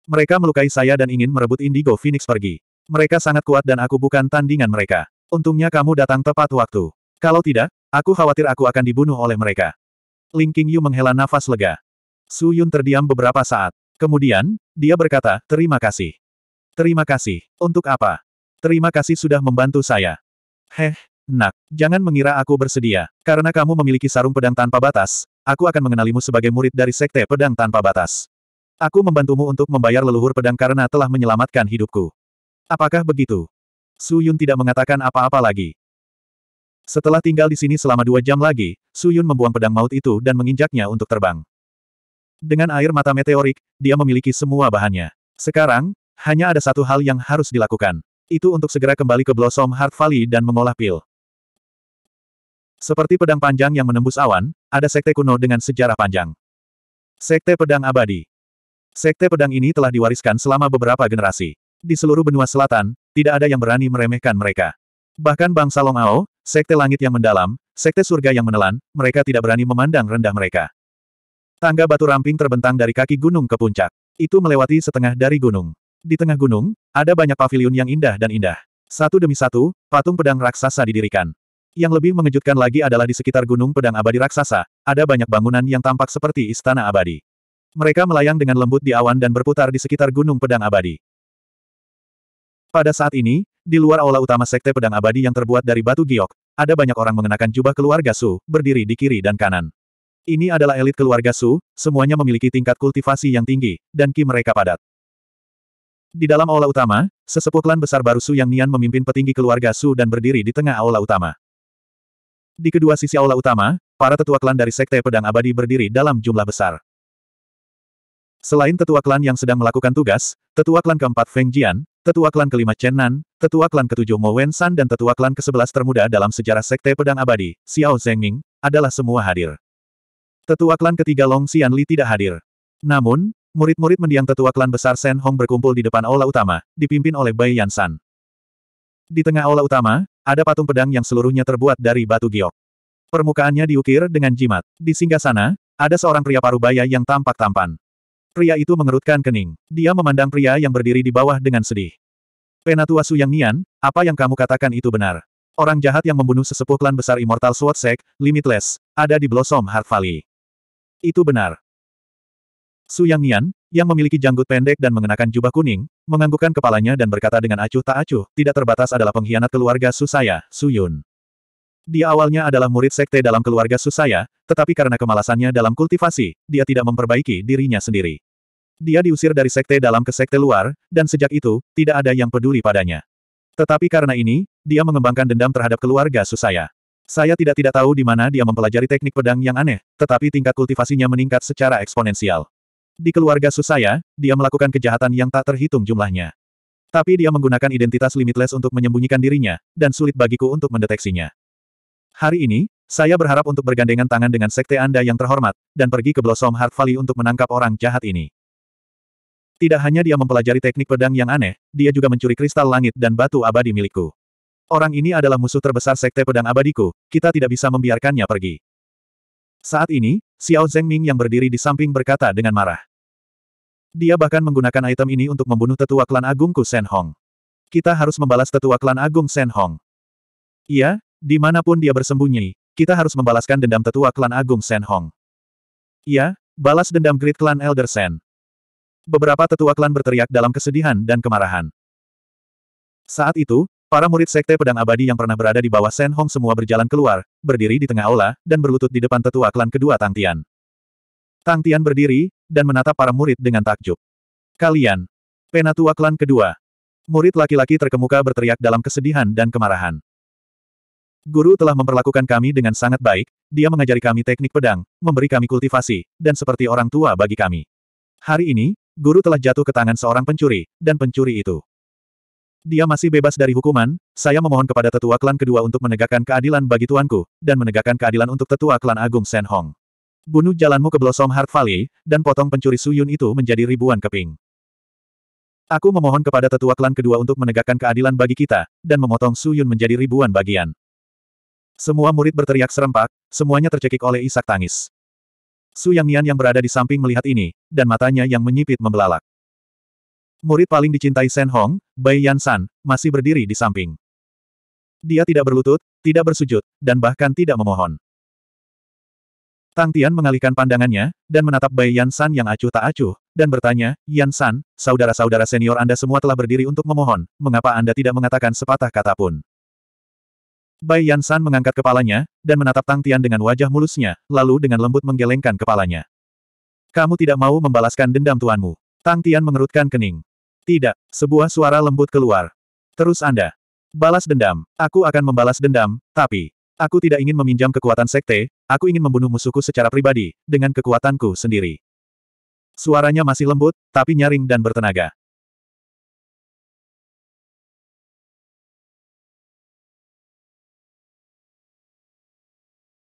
Mereka melukai saya dan ingin merebut Indigo Phoenix pergi. Mereka sangat kuat dan aku bukan tandingan mereka. Untungnya kamu datang tepat waktu. Kalau tidak, aku khawatir aku akan dibunuh oleh mereka. Ling Qingyu menghela nafas lega. Su Yun terdiam beberapa saat. Kemudian, dia berkata, terima kasih. Terima kasih. Untuk apa? Terima kasih sudah membantu saya. Heh, nak, jangan mengira aku bersedia. Karena kamu memiliki sarung pedang tanpa batas, aku akan mengenalimu sebagai murid dari Sekte Pedang Tanpa Batas. Aku membantumu untuk membayar leluhur pedang karena telah menyelamatkan hidupku. Apakah begitu? Su Yun tidak mengatakan apa-apa lagi. Setelah tinggal di sini selama dua jam lagi, Su Yun membuang pedang maut itu dan menginjaknya untuk terbang. Dengan air mata meteorik, dia memiliki semua bahannya. Sekarang, hanya ada satu hal yang harus dilakukan. Itu untuk segera kembali ke Blossom Heart Valley dan mengolah pil. Seperti pedang panjang yang menembus awan, ada sekte kuno dengan sejarah panjang. Sekte Pedang Abadi Sekte pedang ini telah diwariskan selama beberapa generasi. Di seluruh benua selatan, tidak ada yang berani meremehkan mereka. Bahkan bangsa Long Ao, sekte langit yang mendalam, sekte surga yang menelan, mereka tidak berani memandang rendah mereka. Tangga batu ramping terbentang dari kaki gunung ke puncak. Itu melewati setengah dari gunung. Di tengah gunung, ada banyak pavilion yang indah dan indah. Satu demi satu, patung pedang raksasa didirikan. Yang lebih mengejutkan lagi adalah di sekitar gunung pedang abadi raksasa, ada banyak bangunan yang tampak seperti istana abadi. Mereka melayang dengan lembut di awan dan berputar di sekitar gunung pedang abadi. Pada saat ini, di luar aula utama sekte pedang abadi yang terbuat dari batu giok, ada banyak orang mengenakan jubah keluarga Su, berdiri di kiri dan kanan. Ini adalah elit keluarga Su, semuanya memiliki tingkat kultivasi yang tinggi, dan ki mereka padat. Di dalam aula utama, sesepuh klan besar baru Su Yang Nian memimpin petinggi keluarga Su dan berdiri di tengah aula utama. Di kedua sisi aula utama, para tetua klan dari Sekte Pedang Abadi berdiri dalam jumlah besar. Selain tetua klan yang sedang melakukan tugas, tetua klan keempat Feng Jian, tetua klan kelima Chen Nan, tetua klan ketujuh Mo Wen San dan tetua klan ke-11 termuda dalam sejarah Sekte Pedang Abadi, Xiao Zhengming, adalah semua hadir. Tetua klan ketiga Long Xianli tidak hadir. Namun, murid-murid mendiang tetua klan besar Shen Hong berkumpul di depan aula utama, dipimpin oleh Bai Yansan. Di tengah aula utama, ada patung pedang yang seluruhnya terbuat dari batu giok. Permukaannya diukir dengan jimat. Di singgah sana, ada seorang pria parubaya yang tampak tampan. Pria itu mengerutkan kening. Dia memandang pria yang berdiri di bawah dengan sedih. Penatua Su Yang Nian, apa yang kamu katakan itu benar. Orang jahat yang membunuh sesepuh klan besar Immortal Sword Sect, Limitless, ada di Blossom Heart Valley. Itu benar. Su Yang Nian, yang memiliki janggut pendek dan mengenakan jubah kuning, menganggukkan kepalanya dan berkata dengan acuh tak acuh, tidak terbatas adalah pengkhianat keluarga Su saya, Su Yun. Dia awalnya adalah murid sekte dalam keluarga Su saya, tetapi karena kemalasannya dalam kultivasi, dia tidak memperbaiki dirinya sendiri. Dia diusir dari sekte dalam ke sekte luar, dan sejak itu, tidak ada yang peduli padanya. Tetapi karena ini, dia mengembangkan dendam terhadap keluarga Su saya. Saya tidak-tidak tahu di mana dia mempelajari teknik pedang yang aneh, tetapi tingkat kultivasinya meningkat secara eksponensial. Di keluarga Su saya, dia melakukan kejahatan yang tak terhitung jumlahnya. Tapi dia menggunakan identitas limitless untuk menyembunyikan dirinya, dan sulit bagiku untuk mendeteksinya. Hari ini, saya berharap untuk bergandengan tangan dengan sekte Anda yang terhormat, dan pergi ke Blossom Heart Valley untuk menangkap orang jahat ini. Tidak hanya dia mempelajari teknik pedang yang aneh, dia juga mencuri kristal langit dan batu abadi milikku. Orang ini adalah musuh terbesar Sekte Pedang Abadiku, kita tidak bisa membiarkannya pergi. Saat ini, Xiao Zhengming yang berdiri di samping berkata dengan marah. Dia bahkan menggunakan item ini untuk membunuh tetua klan agungku Shen Hong. Kita harus membalas tetua klan agung Shen Hong. Iya, dimanapun dia bersembunyi, kita harus membalaskan dendam tetua klan agung Shen Hong. Iya, balas dendam Great Clan Elder Shen. Beberapa tetua klan berteriak dalam kesedihan dan kemarahan. Saat itu, Para murid Sekte Pedang Abadi yang pernah berada di bawah Shen Hong semua berjalan keluar, berdiri di tengah aula, dan berlutut di depan tetua klan kedua Tang Tian. Tang Tian berdiri, dan menatap para murid dengan takjub. Kalian! Penatua klan kedua. Murid laki-laki terkemuka berteriak dalam kesedihan dan kemarahan. Guru telah memperlakukan kami dengan sangat baik, dia mengajari kami teknik pedang, memberi kami kultivasi, dan seperti orang tua bagi kami. Hari ini, guru telah jatuh ke tangan seorang pencuri, dan pencuri itu dia masih bebas dari hukuman, saya memohon kepada tetua klan kedua untuk menegakkan keadilan bagi tuanku, dan menegakkan keadilan untuk tetua klan agung Sen Hong. Bunuh jalanmu ke Blossom Heart Valley, dan potong pencuri Suyun itu menjadi ribuan keping. Aku memohon kepada tetua klan kedua untuk menegakkan keadilan bagi kita, dan memotong Suyun menjadi ribuan bagian. Semua murid berteriak serempak, semuanya tercekik oleh isak tangis. Su Yang Nian yang berada di samping melihat ini, dan matanya yang menyipit membelalak. Murid paling dicintai Shen Hong, Bai Yansan, masih berdiri di samping. Dia tidak berlutut, tidak bersujud, dan bahkan tidak memohon. Tang Tian mengalihkan pandangannya, dan menatap Bai Yansan yang acuh tak acuh, dan bertanya, Yansan, saudara-saudara senior Anda semua telah berdiri untuk memohon, mengapa Anda tidak mengatakan sepatah kata pun? Bai Yansan mengangkat kepalanya, dan menatap Tang Tian dengan wajah mulusnya, lalu dengan lembut menggelengkan kepalanya. Kamu tidak mau membalaskan dendam tuanmu. Tang Tian mengerutkan kening. Tidak, sebuah suara lembut keluar. Terus Anda. Balas dendam. Aku akan membalas dendam, tapi... Aku tidak ingin meminjam kekuatan sekte, aku ingin membunuh musuhku secara pribadi, dengan kekuatanku sendiri. Suaranya masih lembut, tapi nyaring dan bertenaga.